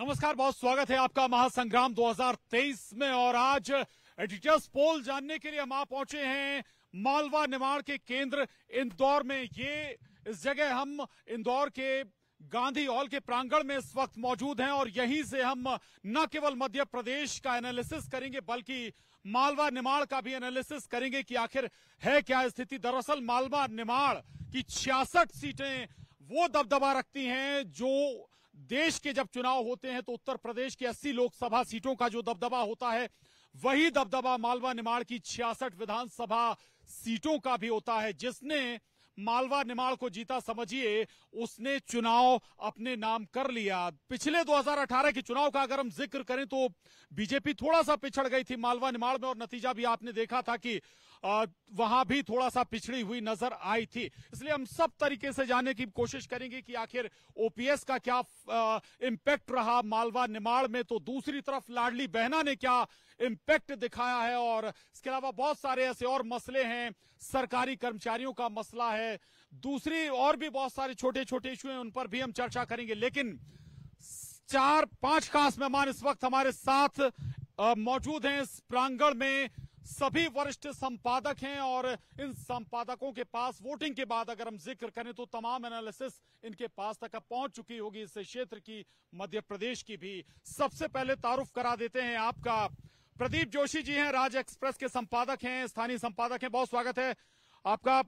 नमस्कार बहुत स्वागत है आपका महासंग्राम 2023 में और आज एडिटर्स पोल जानने के लिए हम आप पहुंचे हैं मालवा निर्माण के केंद्र इंदौर में ये इस जगह हम इंदौर के गांधी हॉल के प्रांगण में इस वक्त मौजूद हैं और यहीं से हम न केवल मध्य प्रदेश का एनालिसिस करेंगे बल्कि मालवा निर्माण का भी एनालिसिस करेंगे कि आखिर है क्या स्थिति दरअसल मालवा निर्माण की छियासठ सीटें वो दबदबा रखती हैं जो देश के जब चुनाव होते हैं तो उत्तर प्रदेश की 80 लोकसभा सीटों का जो दबदबा होता है वही दबदबा मालवा निमाड़ की छियासठ विधानसभा सीटों का भी होता है जिसने मालवा निमाड़ को जीता समझिए उसने चुनाव अपने नाम कर लिया पिछले 2018 के चुनाव का अगर हम जिक्र करें तो बीजेपी थोड़ा सा पिछड़ गई थी मालवा निमाड़ में और नतीजा भी आपने देखा था कि वहां भी थोड़ा सा पिछड़ी हुई नजर आई थी इसलिए हम सब तरीके से जानने की कोशिश करेंगे कि आखिर ओपीएस का क्या इम्पैक्ट रहा मालवा निमाड़ में तो दूसरी तरफ लाडली बहना ने क्या इम्पैक्ट दिखाया है और इसके अलावा बहुत सारे ऐसे और मसले हैं सरकारी कर्मचारियों का मसला है दूसरी और भी बहुत सारे छोटे छोटे इशू हैं उन पर भी हम चर्चा करेंगे लेकिन चार पांच खास मेहमान इस वक्त हमारे साथ मौजूद हैं इस प्रांगण में सभी वरिष्ठ संपादक हैं और इन संपादकों के पास वोटिंग के बाद अगर हम जिक्र करें तो तमाम एनालिसिस इनके पास तक अब पहुंच चुकी होगी इस क्षेत्र की मध्य प्रदेश की भी सबसे पहले तारुफ करा देते हैं आपका प्रदीप जोशी जी हैं राज एक्सप्रेस के संपादक हैं स्थानीय संपादक हैं बहुत स्वागत है आपका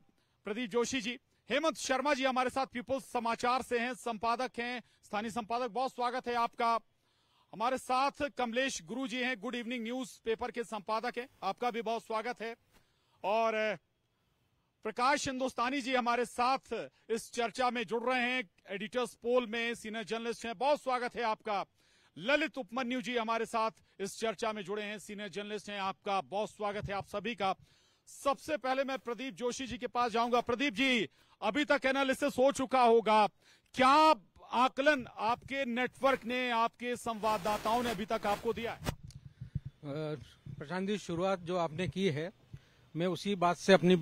प्रदीप जोशी जी हेमंत शर्मा जी हमारे साथ पीपुल्स समाचार से हैं संपादक हैं स्थानीय संपादक बहुत स्वागत है आपका हमारे साथ कमलेश गुरु जी हैं गुड इवनिंग न्यूज पेपर के संपादक हैं आपका भी बहुत स्वागत है और प्रकाश हिंदुस्तानी जी हमारे साथ इस चर्चा में जुड़ रहे हैं एडिटर्स पोल में सीनियर जर्नलिस्ट हैं बहुत स्वागत है आपका ललित उपमन्यु जी हमारे साथ इस चर्चा में जुड़े हैं सीनियर जर्नलिस्ट हैं आपका बहुत स्वागत है आप सभी का सबसे पहले मैं प्रदीप जोशी जी के पास जाऊंगा प्रदीप जी अभी तक एनालिसिस हो चुका होगा क्या आकलन आपके नेटवर्क ने आपके संवाददाताओं ने अभी तक आपको दिया है प्रशांत जी शुरुआत जो आपने की है मैं उसी बात से अपनी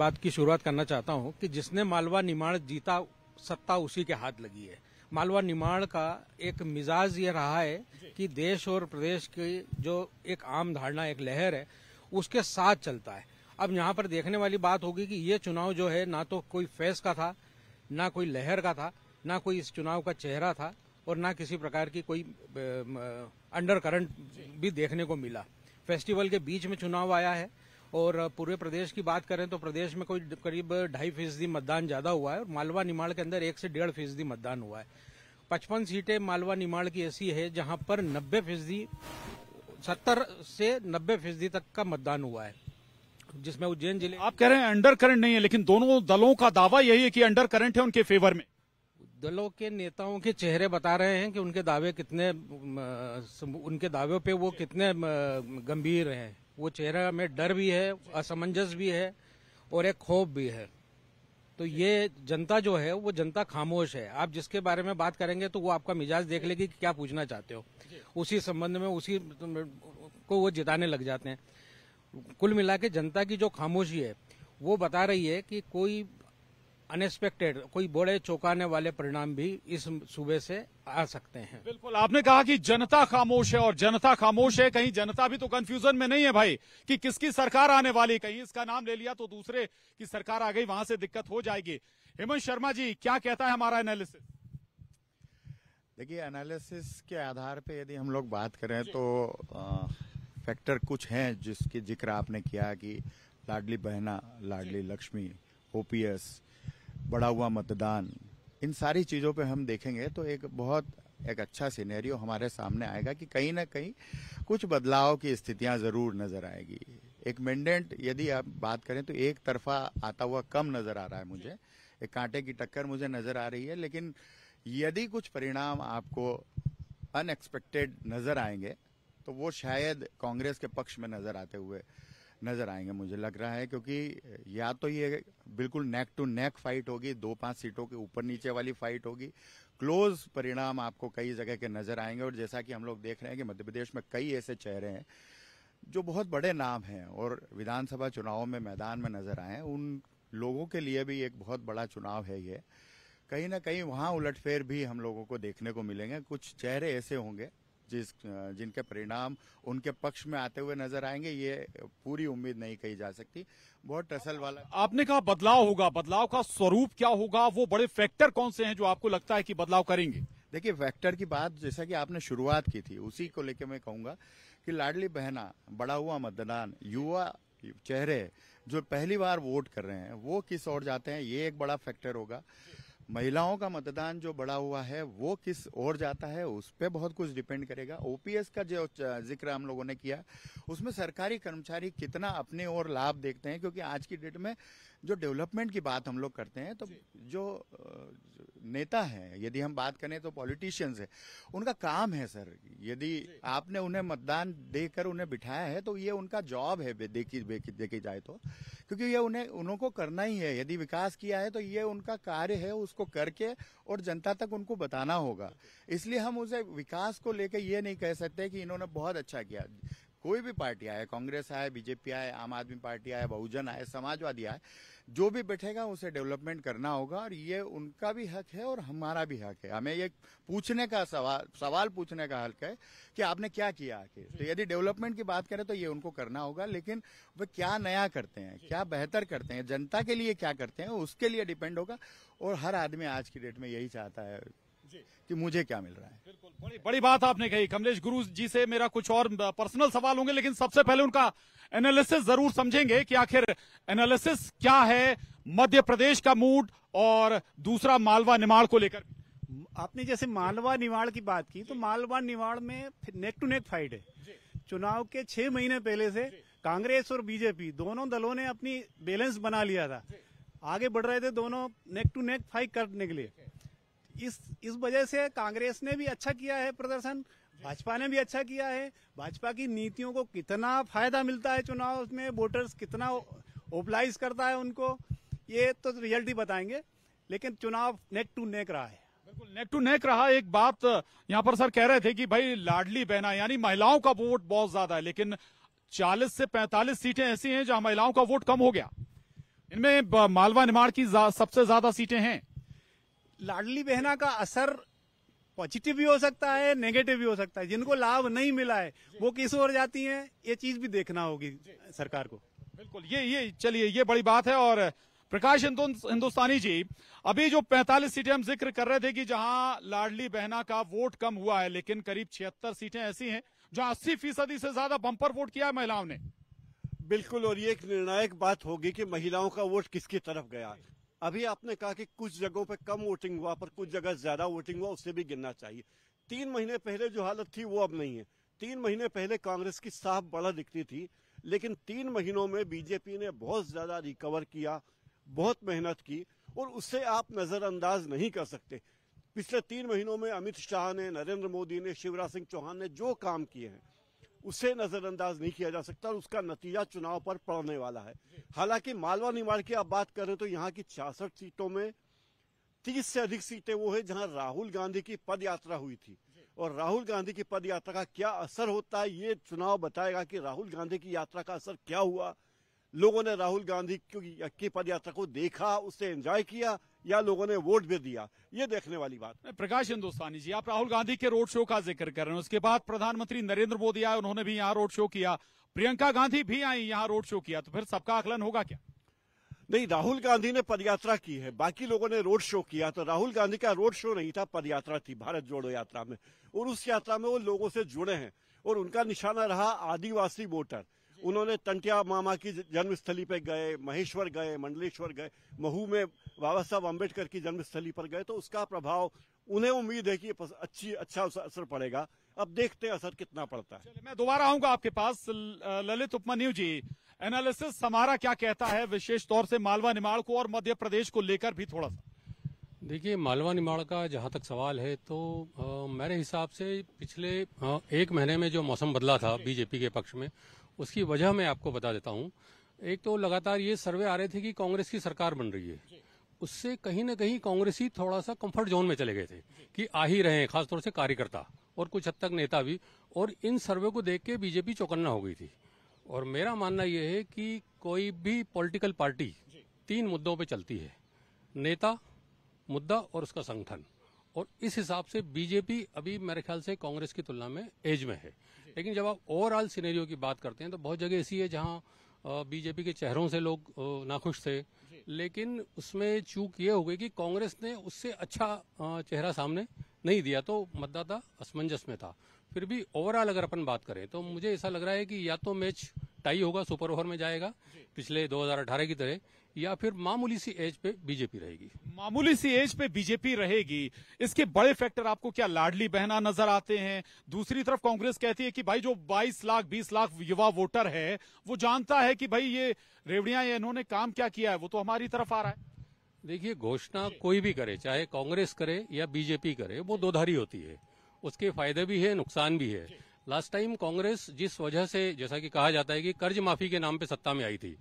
बात की शुरुआत करना चाहता हूं कि जिसने मालवा निमाण जीता सत्ता उसी के हाथ लगी है मालवा निमाण का एक मिजाज ये रहा है कि देश और प्रदेश की जो एक आम धारणा एक लहर है उसके साथ चलता है अब यहाँ पर देखने वाली बात होगी कि ये चुनाव जो है ना तो कोई फैस का था ना कोई लहर का था ना कोई इस चुनाव का चेहरा था और ना किसी प्रकार की कोई अंडर करंट भी देखने को मिला फेस्टिवल के बीच में चुनाव आया है और पूरे प्रदेश की बात करें तो प्रदेश में कोई करीब ढाई फीसदी मतदान ज्यादा हुआ है और मालवा निमाड़ के अंदर एक से डेढ़ फीसदी मतदान हुआ है पचपन सीटें मालवा निमाड़ की ऐसी है जहां पर नब्बे फीसदी सत्तर से नब्बे फीसदी तक का मतदान हुआ है जिसमें उज्जैन जिले आप कह रहे हैं अंडर करंट नहीं है लेकिन दोनों दलों का दावा यही है कि अंडर करंट है उनके फेवर में दलों के नेताओं के चेहरे बता रहे हैं कि उनके दावे कितने उनके दावे पे वो कितने गंभीर हैं वो चेहरा में डर भी है असमंजस भी है और एक खौफ भी है तो ये जनता जो है वो जनता खामोश है आप जिसके बारे में बात करेंगे तो वो आपका मिजाज देख लेगी कि क्या पूछना चाहते हो उसी संबंध में उसी को वो जिताने लग जाते हैं कुल मिला के जनता की जो खामोशी है वो बता रही है कि कोई अनएक्सपेक्टेड कोई बड़े चौंकाने वाले परिणाम भी इस सूबे से आ सकते हैं बिल्कुल आपने कहा कि जनता खामोश है और जनता खामोश है कहीं जनता भी तो कंफ्यूजन में नहीं है भाई कि किसकी सरकार आने वाली कहीं इसका नाम ले लिया तो दूसरे की सरकार आ गई वहां से दिक्कत हो जाएगी हेमंत शर्मा जी क्या कहता है हमारा एनालिसिस देखिए एनालिसिस के आधार पे यदि हम लोग बात करें तो आ, फैक्टर कुछ हैं जिसकी जिक्र आपने किया कि लाडली बहना लाडली लक्ष्मी ओपीएस बढ़ा हुआ मतदान इन सारी चीज़ों पे हम देखेंगे तो एक बहुत एक अच्छा सिनेरियो हमारे सामने आएगा कि कहीं ना कहीं कुछ बदलाव की स्थितियां ज़रूर नज़र आएगी एक मैंडेंट यदि आप बात करें तो एक तरफा आता हुआ कम नज़र आ रहा है मुझे एक कांटे की टक्कर मुझे नज़र आ रही है लेकिन यदि कुछ परिणाम आपको अनएक्सपेक्टेड नज़र आएंगे तो वो शायद कांग्रेस के पक्ष में नज़र आते हुए नजर आएंगे मुझे लग रहा है क्योंकि या तो ये बिल्कुल नेक टू नेक फाइट होगी दो पांच सीटों के ऊपर नीचे वाली फाइट होगी क्लोज परिणाम आपको कई जगह के नजर आएंगे और जैसा कि हम लोग देख रहे हैं कि मध्य प्रदेश में कई ऐसे चेहरे हैं जो बहुत बड़े नाम हैं और विधानसभा चुनाव में मैदान में नजर आए उन लोगों के लिए भी एक बहुत बड़ा चुनाव है ये कहीं ना कहीं वहां उलटफेर भी हम लोगों को देखने को मिलेंगे कुछ चेहरे ऐसे होंगे जिस जिनके परिणाम उनके पक्ष में आते हुए नजर आएंगे ये पूरी उम्मीद नहीं कही जा सकती बहुत टसल वाला आपने कहा बदलाव होगा बदलाव का स्वरूप क्या होगा वो बड़े फैक्टर कौन से हैं जो आपको लगता है कि बदलाव करेंगे देखिए फैक्टर की बात जैसा कि आपने शुरुआत की थी उसी को लेकर मैं कहूंगा कि लाडली बहना बड़ा हुआ मतदान युवा चेहरे जो पहली बार वोट कर रहे हैं वो किस ओर जाते हैं ये एक बड़ा फैक्टर होगा महिलाओं का मतदान जो बढ़ा हुआ है वो किस ओर जाता है उस पर बहुत कुछ डिपेंड करेगा ओपीएस का जो जिक्र हम लोगों ने किया उसमें सरकारी कर्मचारी कितना अपने ओर लाभ देखते हैं क्योंकि आज की डेट में जो डेवलपमेंट की बात हम लोग करते हैं तो जो नेता हैं यदि हम बात करें तो पॉलिटिशियंस हैं उनका काम है सर यदि आपने उन्हें मतदान देकर उन्हें बिठाया है तो ये उनका जॉब है देखी देखी जाए तो क्योंकि ये उन्हें उनको करना ही है यदि विकास किया है तो ये उनका कार्य है उसको करके और जनता तक उनको बताना होगा इसलिए हम उसे विकास को लेकर ये नहीं कह सकते कि इन्होंने बहुत अच्छा किया कोई भी पार्टी आए कांग्रेस आए बीजेपी आए आम आदमी पार्टी आए बहुजन आए समाजवादी आए जो भी बैठेगा उसे डेवलपमेंट करना होगा और ये उनका भी हक है और हमारा भी हक है हमें ये पूछने का सवाल सवाल पूछने का हक है कि आपने क्या किया आखिर तो यदि डेवलपमेंट की बात करें तो ये उनको करना होगा लेकिन वे क्या नया करते हैं क्या बेहतर करते हैं जनता के लिए क्या करते हैं उसके लिए डिपेंड होगा और हर आदमी आज की डेट में यही चाहता है कि मुझे क्या मिल रहा है बिल्कुल बड़ी बड़ी बात आपने कही कमलेश गुरु जी से मेरा कुछ और पर्सनल सवाल होंगे लेकिन सबसे पहले उनका एनालिसिस जरूर समझेंगे कि आखिर एनालिसिस क्या है मध्य प्रदेश का मूड और दूसरा मालवा निमाड़ को लेकर आपने जैसे मालवा निवाड़ की बात की तो मालवा निवाड़ में नेक टू नेक फाइट है चुनाव के छह महीने पहले से कांग्रेस और बीजेपी दोनों दलों ने अपनी बैलेंस बना लिया था आगे बढ़ रहे थे दोनों नेक टू नेक फाइट करने के लिए इस इस वजह से कांग्रेस ने भी अच्छा किया है प्रदर्शन भाजपा ने भी अच्छा किया है भाजपा की नीतियों को कितना फायदा मिलता है चुनाव में वोटर्स कितना ओबलाइज करता है उनको ये तो रिजल्ट ही बताएंगे लेकिन चुनाव नेक टू नेक रहा है बिल्कुल नेक टू नेक रहा एक बात यहाँ पर सर कह रहे थे कि भाई लाडली बहना यानी महिलाओं का वोट बहुत ज्यादा है लेकिन 40 से 45 सीटें ऐसी हैं जहां महिलाओं का वोट कम हो गया इनमें मालवा निमाड़ की जा, सबसे ज्यादा सीटें हैं लाडली बहना का असर पॉजिटिव भी हो सकता है नेगेटिव भी हो सकता है जिनको लाभ नहीं मिला है वो किस ओर जाती हैं ये चीज भी देखना होगी सरकार को बिल्कुल ये ये चलिए ये बड़ी बात है और प्रकाश हिंदुस्तानी जी अभी जो 45 सीटें हम जिक्र कर रहे थे कि जहां लाडली बहना का वोट कम हुआ है लेकिन करीब छिहत्तर सीटें ऐसी हैं जो अस्सी फीसदी से ज्यादा बंपर वोट किया है महिलाओं ने बिल्कुल और ये एक निर्णायक बात होगी कि महिलाओं का वोट किसकी तरफ गया अभी आपने कहा कि कुछ जगहों पर कम वोटिंग हुआ पर कुछ जगह ज्यादा वोटिंग हुआ उसे भी गिनना चाहिए तीन महीने पहले जो हालत थी वो अब नहीं है तीन महीने पहले कांग्रेस की साफ बड़ा दिखती थी लेकिन तीन महीनों में बीजेपी ने बहुत ज्यादा रिकवर किया बहुत मेहनत की और उससे आप नजरअंदाज नहीं कर सकते पिछले तीन महीनों में अमित शाह ने नरेंद्र मोदी ने शिवराज सिंह चौहान ने जो काम किए हैं उसे नजरअंदाज नहीं किया जा सकता और उसका नतीजा चुनाव पर पड़ने वाला है हालांकि मालवा निमाड़ की आप बात करें तो यहाँ की छियासठ सीटों में तीस से अधिक सीटें वो है जहां राहुल गांधी की पद यात्रा हुई थी और राहुल गांधी की पद यात्रा का क्या असर होता है ये चुनाव बताएगा कि राहुल गांधी की यात्रा का असर क्या हुआ लोगों ने राहुल गांधी की पद यात्रा को देखा उसे एंजॉय किया या लोगों ने वोट भी दिया ये देखने वाली बात प्रकाश हिंदुस्तानी जी आप राहुल गांधी के रोड शो का जिक्र कर रहे हैं उसके बाद प्रधानमंत्री नरेंद्र मोदी आए उन्होंने भी यहाँ रोड शो किया प्रियंका गांधी भी आई यहाँ रोड शो किया तो फिर सबका आकलन होगा क्या नहीं राहुल गांधी ने पदयात्रा की है बाकी लोगों ने रोड शो किया तो राहुल गांधी का रोड शो नहीं था पदयात्रा थी भारत जोड़ो यात्रा में और उस यात्रा में वो लोगों से जुड़े हैं और उनका निशाना रहा आदिवासी वोटर उन्होंने तंटिया मामा की जन्मस्थली पे गए महेश्वर गए मंडलेश्वर गए महू में बाबा साहब अम्बेडकर की जन्मस्थली पर गए तो उसका प्रभाव उन्हें उम्मीद है कि अच्छी अच्छा असर पड़ेगा अब देखते हैं असर कितना पड़ता है मैं दोबारा आऊंगा आपके पास ललित उपमन्यु जी एनालिसिस हमारा क्या कहता है विशेष तौर से मालवा निमाड़ को और मध्य प्रदेश को लेकर भी थोड़ा सा देखिए मालवा निमाड़ का जहाँ तक सवाल है तो आ, मेरे हिसाब से पिछले आ, एक महीने में जो मौसम बदला था बीजेपी के पक्ष में उसकी वजह मैं आपको बता देता हूँ एक तो लगातार ये सर्वे आ रहे थे कि कांग्रेस की सरकार बन रही है उससे कहीं ना कहीं कांग्रेस ही थोड़ा सा कंफर्ट जोन में चले गए थे कि आ ही रहे हैं खासतौर से कार्यकर्ता और कुछ हद तक नेता भी और इन सर्वे को देख के बीजेपी चौकन्ना हो गई थी और मेरा मानना यह है कि कोई भी पॉलिटिकल पार्टी तीन मुद्दों पर चलती है नेता मुद्दा और उसका संगठन और इस हिसाब से बीजेपी अभी मेरे ख्याल से कांग्रेस की तुलना में एज में है लेकिन जब आप ओवरऑल सिनेरियो की बात करते हैं तो बहुत जगह ऐसी है जहां बीजेपी के चेहरों से लोग नाखुश थे लेकिन उसमें चूक ये हो गई कि कांग्रेस ने उससे अच्छा चेहरा सामने नहीं दिया तो मतदाता असमंजस में था फिर भी ओवरऑल अगर अपन बात करें तो मुझे ऐसा लग रहा है कि या तो मैच टाई होगा सुपर ओवर में जाएगा पिछले 2018 की तरह या फिर मामूली सी एज पे बीजेपी रहेगी मामूली सी एज पे बीजेपी रहेगी इसके बड़े फैक्टर आपको क्या लाडली बहना नजर आते हैं दूसरी तरफ कांग्रेस कहती है कि भाई जो 22 लाख 20 लाख युवा वोटर है वो जानता है कि भाई ये रेवड़िया ये इन्होंने काम क्या किया है वो तो हमारी तरफ आ रहा है देखिए घोषणा कोई भी करे चाहे कांग्रेस करे या बीजेपी करे वो दोधारी होती है उसके फायदे भी है नुकसान भी है लास्ट टाइम कांग्रेस जिस वजह से जैसा कि कहा जाता है कि कर्ज माफी के नाम पे सत्ता में आई थी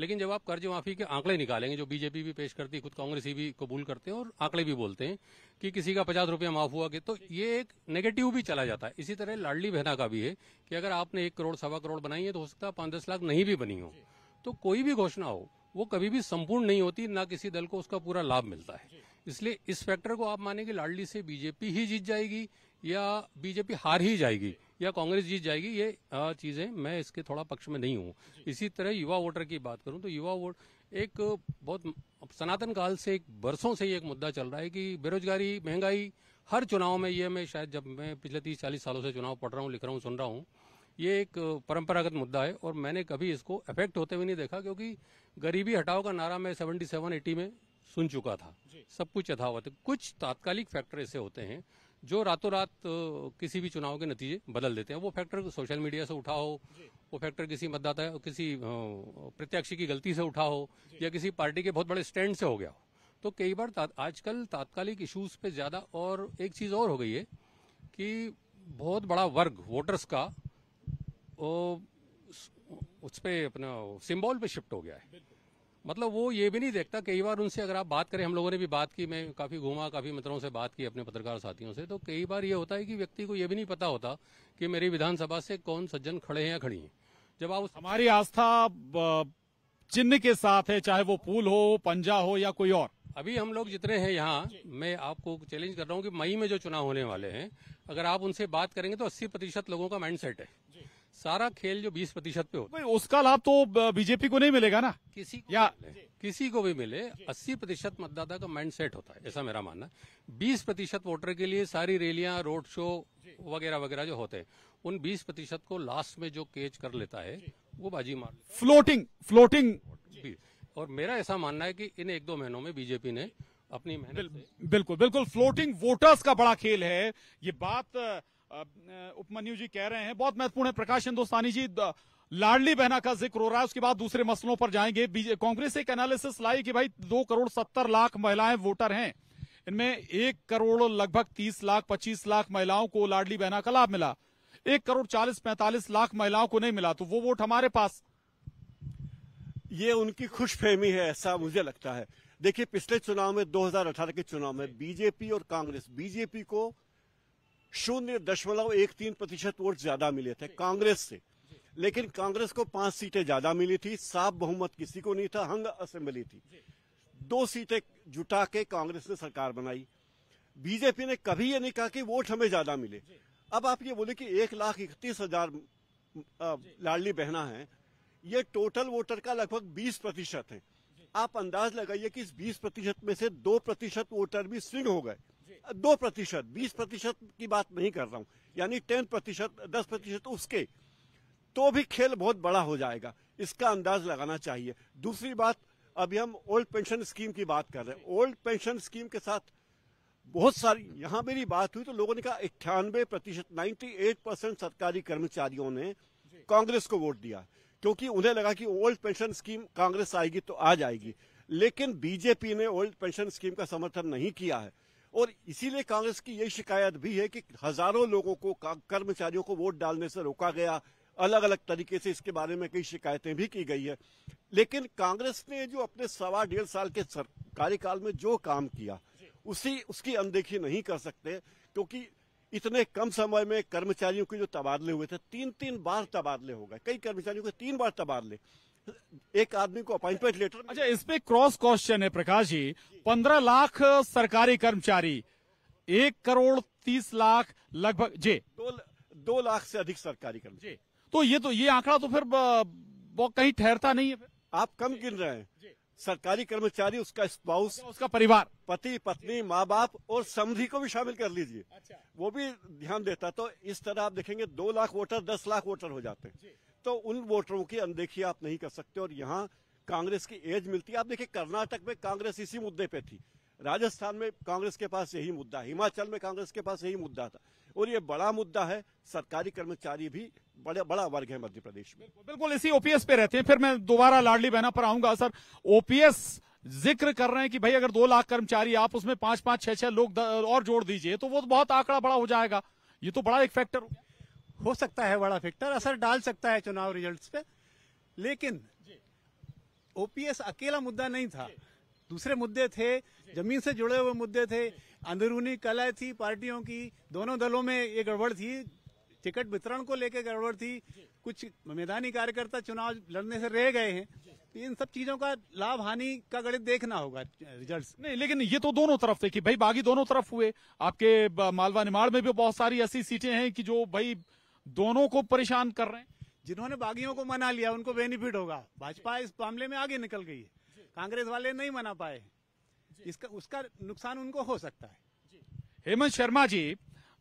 लेकिन जब आप कर्ज माफी के आंकड़े निकालेंगे जो बीजेपी भी पेश करती है खुद ही भी कबूल करते हैं और आंकड़े भी बोलते हैं कि किसी का पचास रुपया माफ हुआ कि तो ये एक नेगेटिव भी चला जाता है इसी तरह लाडली बहना का भी है कि अगर आपने एक करोड़ सवा करोड़ बनाई है तो हो सकता है पांच दस लाख नहीं भी बनी हो तो कोई भी घोषणा हो वो कभी भी संपूर्ण नहीं होती ना किसी दल को उसका पूरा लाभ मिलता है इसलिए इस फैक्टर को आप मानेंगे लाडली से बीजेपी ही जीत जाएगी या बीजेपी हार ही जाएगी या कांग्रेस जीत जाएगी ये चीजें मैं इसके थोड़ा पक्ष में नहीं हूँ इसी तरह युवा वोटर की बात करूँ तो युवा वोट एक बहुत सनातन काल से एक बरसों से ही एक मुद्दा चल रहा है कि बेरोजगारी महंगाई हर चुनाव में ये मैं शायद जब मैं पिछले तीस चालीस सालों से चुनाव पढ़ रहा हूँ लिख रहा हूँ सुन रहा हूँ ये एक परंपरागत मुद्दा है और मैंने कभी इसको अफेक्ट होते हुए नहीं देखा क्योंकि गरीबी हटाओ का नारा मैं सेवेंटी सेवन एटी में सुन चुका था सब कुछ यथावत कुछ तात्कालिक फैक्टर ऐसे होते हैं जो रातों रात किसी भी चुनाव के नतीजे बदल देते हैं वो फैक्टर सोशल मीडिया से उठा हो वो फैक्टर किसी मतदाता किसी प्रत्याशी की गलती से उठा हो या किसी पार्टी के बहुत बड़े स्टैंड से हो गया हो तो कई बार ता, आजकल तात्कालिक इश्यूज पे ज्यादा और एक चीज और हो गई है कि बहुत बड़ा वर्ग वोटर्स का उस पर अपना सिम्बॉल पे शिफ्ट हो गया है मतलब वो ये भी नहीं देखता कई बार उनसे अगर आप बात करें हम लोगों ने भी बात की मैं काफी घूमा काफी मित्रों से बात की अपने पत्रकार साथियों से तो कई बार ये होता है कि व्यक्ति को ये भी नहीं पता होता कि मेरी विधानसभा से कौन सज्जन खड़े हैं या खड़ी हैं जब आप हमारी आस्था चिन्ह के साथ है चाहे वो पुल हो पंजा हो या कोई और अभी हम लोग जितने हैं यहाँ मैं आपको चैलेंज कर रहा हूँ कि मई में जो चुनाव होने वाले हैं अगर आप उनसे बात करेंगे तो अस्सी प्रतिशत लोगों का माइंडसेट है सारा खेल जो 20 प्रतिशत पे हो उसका लाभ तो बीजेपी को नहीं मिलेगा ना किसी को या किसी को भी मिले 80 प्रतिशत मतदाता का माइंड सेट होता है ऐसा मेरा मानना 20 प्रतिशत वोटर के लिए सारी रैलियां रोड शो वगैरह वगैरह जो होते हैं उन 20 प्रतिशत को लास्ट में जो केच कर लेता है वो बाजी मार फ्लोटिंग फ्लोटिंग और मेरा ऐसा मानना है कि इन एक दो महीनों में बीजेपी ने अपनी मेहनत बिल्कुल बिल्कुल फ्लोटिंग वोटर्स का बड़ा खेल है ये बात उपमन्यु जी कह रहे हैं बहुत महत्वपूर्ण है प्रकाश हिंदुस्तानी जी लाडली बहना का जिक्र हो रहा है उसके बाद दूसरे मसलों पर जाएंगे कांग्रेस एक एनालिसिस लाई कि भाई दो करोड़ सत्तर लाख महिलाएं वोटर हैं इनमें एक करोड़ लगभग तीस लाख पच्चीस लाख महिलाओं को लाडली बहना का लाभ मिला एक करोड़ चालीस पैंतालीस लाख महिलाओं को नहीं मिला तो वो वोट हमारे पास ये उनकी खुशफहमी है ऐसा मुझे लगता है देखिए पिछले चुनाव में 2018 के चुनाव में बीजेपी और कांग्रेस बीजेपी को शून्य दशमलव एक तीन प्रतिशत वोट ज्यादा मिले थे कांग्रेस से लेकिन कांग्रेस को पांच सीटें ज्यादा मिली थी साफ बहुमत किसी को नहीं था हंग असेंबली थी दो सीटें जुटा के कांग्रेस ने सरकार बनाई बीजेपी ने कभी यह नहीं कहा कि वोट हमें ज्यादा मिले अब आप ये बोले कि एक लाख इकतीस हजार लाडली बहना है ये टोटल वोटर का लगभग बीस प्रतिशत है आप अंदाज लगाइए कि इस बीस प्रतिशत में से दो प्रतिशत वोटर भी स्विंग हो गए दो प्रतिशत बीस प्रतिशत की बात नहीं कर रहा हूँ यानी टेन प्रतिशत दस प्रतिशत उसके तो भी खेल बहुत बड़ा हो जाएगा इसका अंदाज लगाना चाहिए दूसरी बात अभी हम ओल्ड पेंशन स्कीम की बात कर रहे हैं ओल्ड पेंशन स्कीम के साथ बहुत सारी यहाँ मेरी बात हुई तो लोगों ने कहा अट्ठानबे प्रतिशत नाइन्टी परसेंट सरकारी कर्मचारियों ने कांग्रेस को वोट दिया क्योंकि उन्हें लगा कि ओल्ड पेंशन स्कीम कांग्रेस आएगी तो आ जाएगी लेकिन बीजेपी ने ओल्ड पेंशन स्कीम का समर्थन नहीं किया है और इसीलिए कांग्रेस की यही शिकायत भी है कि हजारों लोगों को कर्मचारियों को वोट डालने से रोका गया अलग अलग तरीके से इसके बारे में कई शिकायतें भी की गई है लेकिन कांग्रेस ने जो अपने सवा डेढ़ साल के कार्यकाल में जो काम किया उसी उसकी अनदेखी नहीं कर सकते क्योंकि इतने कम समय में कर्मचारियों के जो तबादले हुए थे तीन तीन बार तबादले हो गए कई कर्मचारियों के तीन बार तबादले एक आदमी को अपॉइंटमेंट लेटर अच्छा इस पे क्रॉस क्वेश्चन है प्रकाश जी पंद्रह लाख सरकारी कर्मचारी एक करोड़ तीस लाख लगभग जी दो, दो लाख से अधिक सरकारी कर्मचारी तो ये तो ये आंकड़ा तो फिर वो कहीं ठहरता नहीं है फिर आप कम गिन रहे हैं सरकारी कर्मचारी उसका स्पाउस उसका परिवार पति पत्नी माँ बाप और समझी को भी शामिल कर लीजिए अच्छा। वो भी ध्यान देता तो इस तरह आप देखेंगे दो लाख वोटर दस लाख वोटर हो जाते हैं तो उन वोटरों की अनदेखी आप नहीं कर सकते और यहाँ कांग्रेस की एज मिलती है आप देखिए कर्नाटक में कांग्रेस इसी मुद्दे पे थी राजस्थान में कांग्रेस के पास यही मुद्दा हिमाचल में कांग्रेस के पास यही मुद्दा था और ये बड़ा मुद्दा है सरकारी कर्मचारी भी बड़े बड़ा वर्ग है मध्य प्रदेश में बिल्कुल इसी ओपीएस पे रहते हैं फिर मैं दोबारा लाडली बहना पर आऊंगा सर ओपीएस जिक्र कर रहे हैं कि भाई अगर दो लाख कर्मचारी आप उसमें पांच पांच छह छह लोग और जोड़ दीजिए तो वो तो बहुत आंकड़ा बड़ा हो जाएगा ये तो बड़ा एक फैक्टर हो गया हो सकता है बड़ा फैक्टर असर डाल सकता है चुनाव रिजल्ट्स पे लेकिन ओपीएस अकेला मुद्दा नहीं था दूसरे मुद्दे थे जमीन से जुड़े हुए मुद्दे थे अंदरूनी कलह थी पार्टियों की दोनों दलों में ये गड़बड़ थी टिकट वितरण को लेकर गड़बड़ थी कुछ मैदानी कार्यकर्ता चुनाव लड़ने से रह गए हैं तो इन सब चीजों का लाभ हानि का गणित देखना होगा रिजल्ट नहीं लेकिन ये तो दोनों तरफ थे कि भाई बागी दोनों तरफ हुए आपके मालवा निमाड़ में भी बहुत सारी ऐसी सीटें हैं कि जो भाई दोनों को परेशान कर रहे हैं जिन्होंने बागियों को मना लिया उनको बेनिफिट होगा भाजपा इस मामले में आगे निकल गई है कांग्रेस वाले नहीं मना पाए इसका उसका नुकसान उनको हो सकता है हेमंत शर्मा जी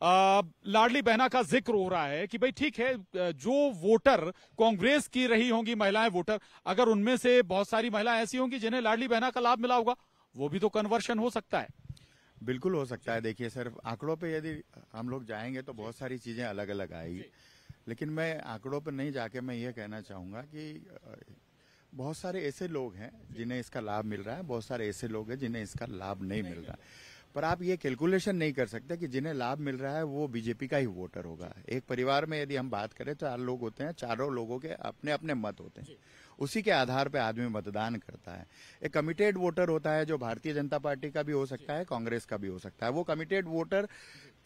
लाडली बहना का जिक्र हो रहा है कि भाई ठीक है जो वोटर कांग्रेस की रही होंगी महिलाएं वोटर अगर उनमें से बहुत सारी महिलाएं ऐसी होंगी जिन्हें लाडली बहना का लाभ मिला होगा वो भी तो कन्वर्शन हो सकता है बिल्कुल हो सकता है देखिए सर आंकड़ों पे यदि हम लोग जाएंगे तो बहुत सारी चीजें अलग अलग आएगी लेकिन मैं आंकड़ों पर नहीं जाके मैं ये कहना चाहूंगा कि बहुत सारे ऐसे लोग हैं जिन्हें इसका लाभ मिल रहा है बहुत सारे ऐसे लोग हैं जिन्हें इसका लाभ नहीं मिल रहा है पर आप ये कैलकुलेशन नहीं कर सकते कि जिन्हें लाभ मिल रहा है वो बीजेपी का ही वोटर होगा एक परिवार में यदि हम बात करें तो चार लोग होते हैं चारों लोगों के अपने अपने मत होते हैं उसी के आधार पर आदमी मतदान करता है एक कमिटेड वोटर होता है जो भारतीय जनता पार्टी का भी हो सकता है कांग्रेस का भी हो सकता है वो कमिटेड वोटर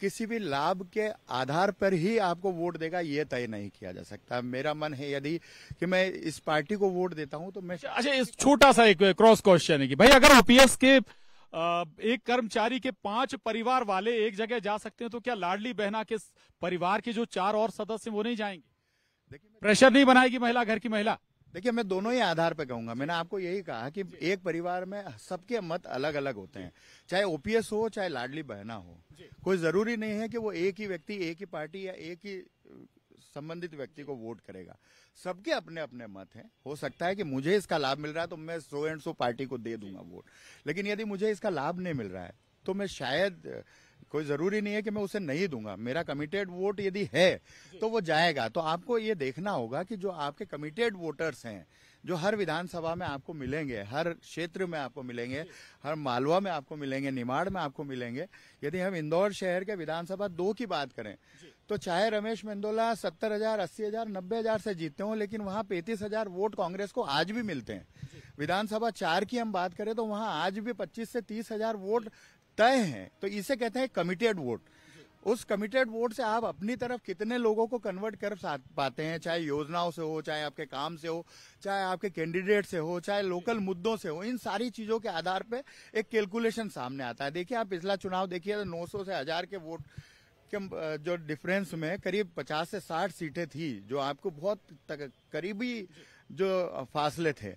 किसी भी लाभ के आधार पर ही आपको वोट देगा ये तय नहीं किया जा सकता मेरा मन है यदि कि मैं इस पार्टी को वोट देता हूं तो मैं अच्छा, अच्छा इस छोटा सा एक क्रॉस क्वेश्चन है कि भाई अगर ओपीएस के एक कर्मचारी के पांच परिवार वाले एक जगह जा सकते हैं तो क्या लाडली बहना के परिवार के जो चार और सदस्य वो नहीं जाएंगे प्रेशर नहीं बनाएगी महिला घर की महिला देखिए मैं दोनों ही आधार पर कहूंगा मैंने आपको यही कहा कि एक परिवार में सबके मत अलग अलग होते हैं चाहे ओपीएस हो चाहे लाडली बहना हो कोई जरूरी नहीं है कि वो एक ही व्यक्ति एक ही पार्टी या एक ही संबंधित व्यक्ति को वोट करेगा सबके अपने अपने मत हैं हो सकता है कि मुझे इसका लाभ मिल रहा है तो मैं सो एंड सो पार्टी को दे दूंगा वोट लेकिन यदि मुझे इसका लाभ नहीं मिल रहा है तो मैं शायद कोई जरूरी नहीं है कि मैं उसे नहीं दूंगा मेरा कमिटेड वोट यदि है तो वो जाएगा तो आपको ये देखना होगा कि जो आपके कमिटेड वोटर्स हैं जो हर विधानसभा में आपको मिलेंगे हर क्षेत्र में आपको मिलेंगे हर मालवा में आपको मिलेंगे निमाड़ में आपको मिलेंगे यदि हम इंदौर शहर के विधानसभा दो की बात करें तो चाहे रमेश मेंदोला सत्तर हजार अस्सी हजार नब्बे हजार से जीतते हो लेकिन वहाँ पैंतीस हजार वोट कांग्रेस को आज भी मिलते हैं विधानसभा चार की हम बात करें तो वहाँ आज भी पच्चीस से तीस हजार वोट तय हैं तो इसे कहते हैं कमिटेड वोट उस कमिटेड वोट से आप अपनी तरफ कितने लोगों को कन्वर्ट कर पाते हैं चाहे योजनाओं से हो चाहे आपके काम से हो चाहे आपके कैंडिडेट से हो चाहे लोकल मुद्दों से हो इन सारी चीजों के आधार पे एक कैलकुलेशन सामने आता है देखिए आप पिछला चुनाव देखिए तो 900 से हजार के वोट के जो डिफरेंस में करीब 50 से 60 सीटें थी जो आपको बहुत करीबी जो फासले थे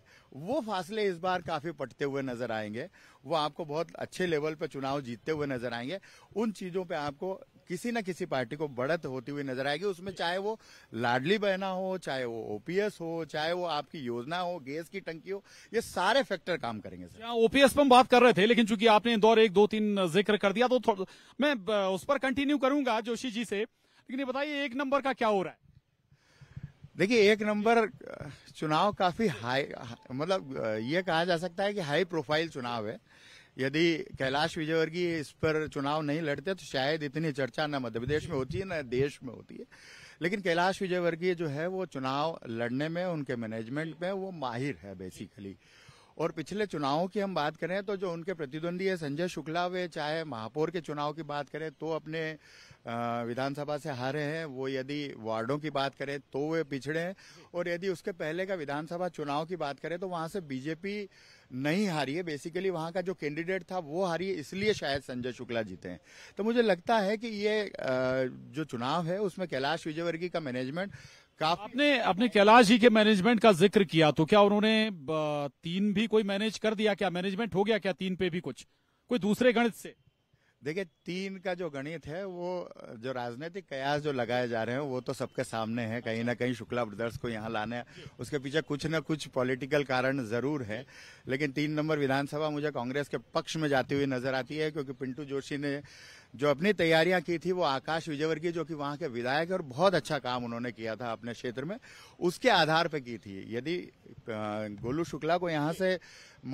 वो फासले इस बार काफी पटते हुए नजर आएंगे वो आपको बहुत अच्छे लेवल पर चुनाव जीतते हुए नजर आएंगे उन चीजों पे आपको किसी न किसी पार्टी को बढ़त होती हुई नजर आएगी उसमें चाहे वो लाडली बहना हो चाहे वो ओपीएस हो चाहे वो आपकी योजना हो गैस की टंकी हो ये सारे फैक्टर काम करेंगे सर ओपीएस पर हम बात कर रहे थे लेकिन चूंकि आपने इंदौर एक दो तीन जिक्र कर दिया तो मैं उस पर कंटिन्यू करूंगा जोशी जी से लेकिन ये बताइए एक नंबर का क्या हो रहा है देखिए एक नंबर चुनाव काफी हाई मतलब ये कहा जा सकता है कि हाई प्रोफाइल चुनाव है यदि कैलाश विजयवर्गीय इस पर चुनाव नहीं लड़ते तो शायद इतनी चर्चा न मध्य प्रदेश में होती है न देश में होती है लेकिन कैलाश विजयवर्गीय जो है वो चुनाव लड़ने में उनके मैनेजमेंट में वो माहिर है बेसिकली और पिछले चुनावों की हम बात करें तो जो उनके प्रतिद्वंदी है संजय शुक्ला वे चाहे महापौर के चुनाव की बात करें तो अपने विधानसभा से हारे हैं वो यदि वार्डों की बात करें तो वे पिछड़े हैं और यदि उसके पहले का विधानसभा चुनाव की बात करें तो वहां से बीजेपी नहीं हारी है बेसिकली वहां का जो कैंडिडेट था वो हारी है इसलिए शायद संजय शुक्ला जीते हैं तो मुझे लगता है कि ये जो चुनाव है उसमें कैलाश विजयवर्गीय का मैनेजमेंट आपने अपने कैलाश जी के मैनेजमेंट का जिक्र किया तो क्या उन्होंने तीन भी कोई मैनेज कर दिया क्या मैनेजमेंट हो गया क्या तीन पे भी कुछ कोई दूसरे गणित से देखिए तीन का जो गणित है वो जो राजनीतिक कयास जो लगाए जा रहे हैं वो तो सबके सामने है कहीं ना कहीं शुक्ला ब्रदर्स को यहाँ लाने उसके पीछे कुछ ना कुछ पॉलिटिकल कारण जरूर है लेकिन तीन नंबर विधानसभा मुझे कांग्रेस के पक्ष में जाती हुई नजर आती है क्योंकि पिंटू जोशी ने जो अपनी तैयारियां की थी वो आकाश विजयवर्गीय जो कि वहां के विधायक और बहुत अच्छा काम उन्होंने किया था अपने क्षेत्र में उसके आधार पर की थी यदि गोलू शुक्ला को यहाँ से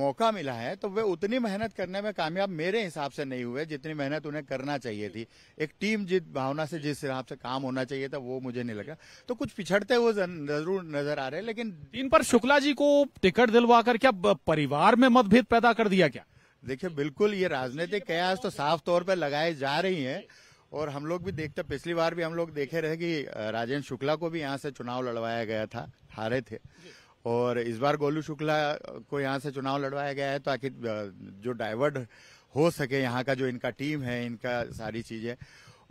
मौका मिला है तो वे उतनी मेहनत करने में कामयाब मेरे हिसाब से नहीं हुए जितनी मेहनत उन्हें करना चाहिए थी एक टीम जित भावना से जिस हिसाब से काम होना चाहिए था वो मुझे नहीं लगा तो कुछ पिछड़ते हुए जरूर नजर आ रहे लेकिन इन पर शुक्ला जी को टिकट दिलवा क्या परिवार में मतभेद पैदा कर दिया क्या देखिए बिल्कुल ये राजनीतिक कयास तो साफ तौर पर लगाए जा रही हैं और हम लोग भी देखते पिछली बार भी हम लोग देखे रहे कि राजेंद्र शुक्ला को भी यहाँ से चुनाव लड़वाया गया था हारे थे और इस बार गोलू शुक्ला को यहाँ से चुनाव लड़वाया गया है ताकि तो जो डाइवर्ट हो सके यहाँ का जो इनका टीम है इनका सारी चीजें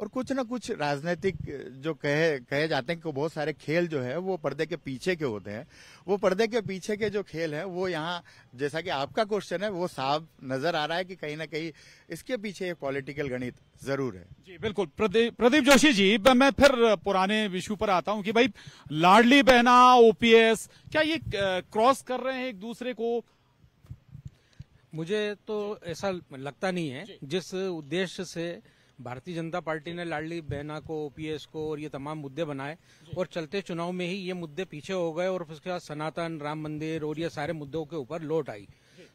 और कुछ ना कुछ राजनीतिक जो कहे कहे जाते हैं कि बहुत सारे खेल जो है वो पर्दे के पीछे के होते हैं वो पर्दे के पीछे के जो खेल है वो यहाँ जैसा कि आपका क्वेश्चन है वो साफ नजर आ रहा है कि कहीं ना कहीं इसके पीछे एक पॉलिटिकल गणित जरूर है जी बिल्कुल प्रदीप प्रदीप जोशी जी मैं फिर पुराने विषय पर आता हूँ कि भाई लाडली बहना ओपीएस क्या ये क्रॉस कर रहे हैं एक दूसरे को मुझे तो ऐसा लगता नहीं है जिस उद्देश्य से भारतीय जनता पार्टी ने लाडली बहना को ओपीएस को और ये तमाम मुद्दे बनाए और चलते चुनाव में ही ये मुद्दे पीछे हो गए और उसके बाद सनातन राम मंदिर और ये सारे मुद्दों के ऊपर लौट आई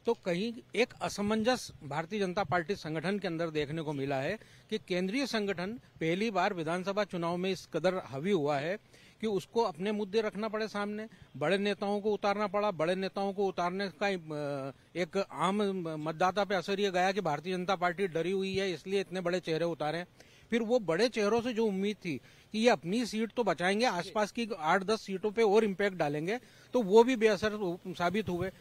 तो कहीं एक असमंजस भारतीय जनता पार्टी संगठन के अंदर देखने को मिला है कि केंद्रीय संगठन पहली बार विधानसभा चुनाव में इस कदर हावी हुआ है कि उसको अपने मुद्दे रखना पड़े सामने बड़े नेताओं को उतारना पड़ा बड़े नेताओं को उतारने का एक आम मतदाता पे असर यह गया कि भारतीय जनता पार्टी डरी हुई है इसलिए इतने बड़े चेहरे उतारे फिर वो बड़े चेहरों से जो उम्मीद थी कि ये अपनी सीट तो बचाएंगे आसपास की आठ दस सीटों पे और इम्पैक्ट डालेंगे तो वो भी बेअसर साबित हुए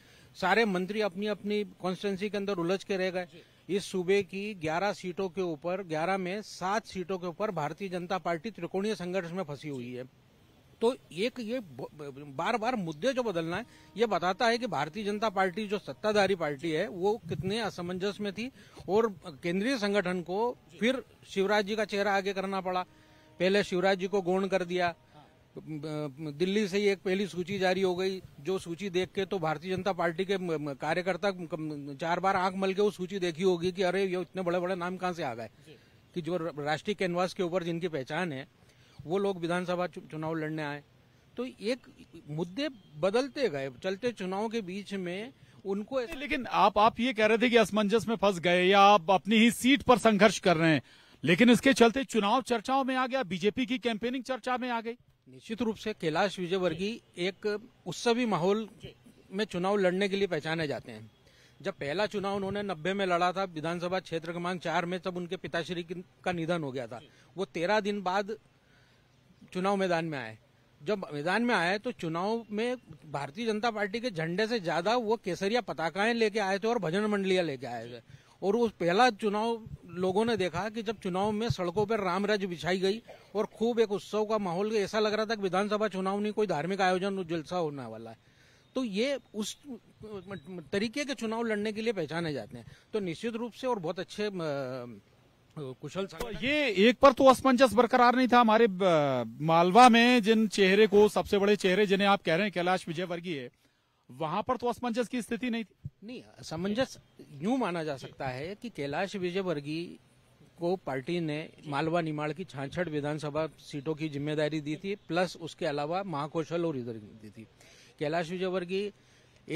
सारे मंत्री अपनी अपनी कॉन्स्टिट्युंसी के अंदर उलझ के रह गए इस सूबे की 11 सीटों के ऊपर 11 में सात सीटों के ऊपर भारतीय जनता पार्टी त्रिकोणीय संघर्ष में फंसी हुई है तो एक ये बार बार मुद्दे जो बदलना है ये बताता है कि भारतीय जनता पार्टी जो सत्ताधारी पार्टी है वो कितने असमंजस में थी और केंद्रीय संगठन को फिर शिवराज जी का चेहरा आगे करना पड़ा पहले शिवराज जी को गौण कर दिया हाँ। दिल्ली से ही एक पहली सूची जारी हो गई जो सूची देख के तो भारतीय जनता पार्टी के कार्यकर्ता चार बार आंख मल के वो सूची देखी होगी कि अरे ये इतने बड़े बड़े नाम कहाँ से आ गए कि जो राष्ट्रीय कैनवास के ऊपर जिनकी पहचान है वो लोग विधानसभा चुनाव लड़ने आए तो एक मुद्दे बदलते गए चलते चुनाव के बीच में उनको लेकिन आप आप ये कह रहे थे कि असमंजस में फंस गए या आप अपनी ही सीट पर संघर्ष कर रहे हैं लेकिन इसके चलते चुनाव चर्चाओं में आ गया बीजेपी की कैंपेनिंग चर्चा में आ गई निश्चित रूप से कैलाश विजयवर्गीय एक उत्सवी माहौल में चुनाव लड़ने के लिए पहचाने जाते हैं जब पहला चुनाव उन्होंने नब्बे में लड़ा था विधानसभा क्षेत्र क्रमांक चार में तब उनके पिताश्री का निधन हो गया था वो तेरह दिन बाद चुनाव मैदान में आए जब मैदान में आए तो चुनाव में भारतीय जनता पार्टी के झंडे से ज्यादा वो केसरिया पताकाएं लेके आए थे और भजन मंडलियां लेके आए थे और उस पहला चुनाव लोगों ने देखा कि जब चुनाव में सड़कों पर राम बिछाई गई और खूब एक उत्सव का माहौल ऐसा लग रहा था कि विधानसभा चुनाव नहीं कोई धार्मिक आयोजन जलसा होने वाला है तो ये उस तरीके के चुनाव लड़ने के लिए पहचाने जाते हैं तो निश्चित रूप से और बहुत अच्छे कुशल तो ये एक पर तो असमंजस बरकरार नहीं था हमारे मालवा में जिन चेहरे को सबसे बड़े चेहरे जिन्हें आप कह रहे हैं कैलाश विजय वर्गीय वहां पर तो असमंजस की स्थिति नहीं थी नहीं असमंजस यूं माना जा सकता है कि कैलाश विजय वर्गीय को पार्टी ने मालवा निमाड़ की छाछठ विधानसभा सीटों की जिम्मेदारी दी थी प्लस उसके अलावा महाकौशल और इधर दी थी कैलाश विजयवर्गीय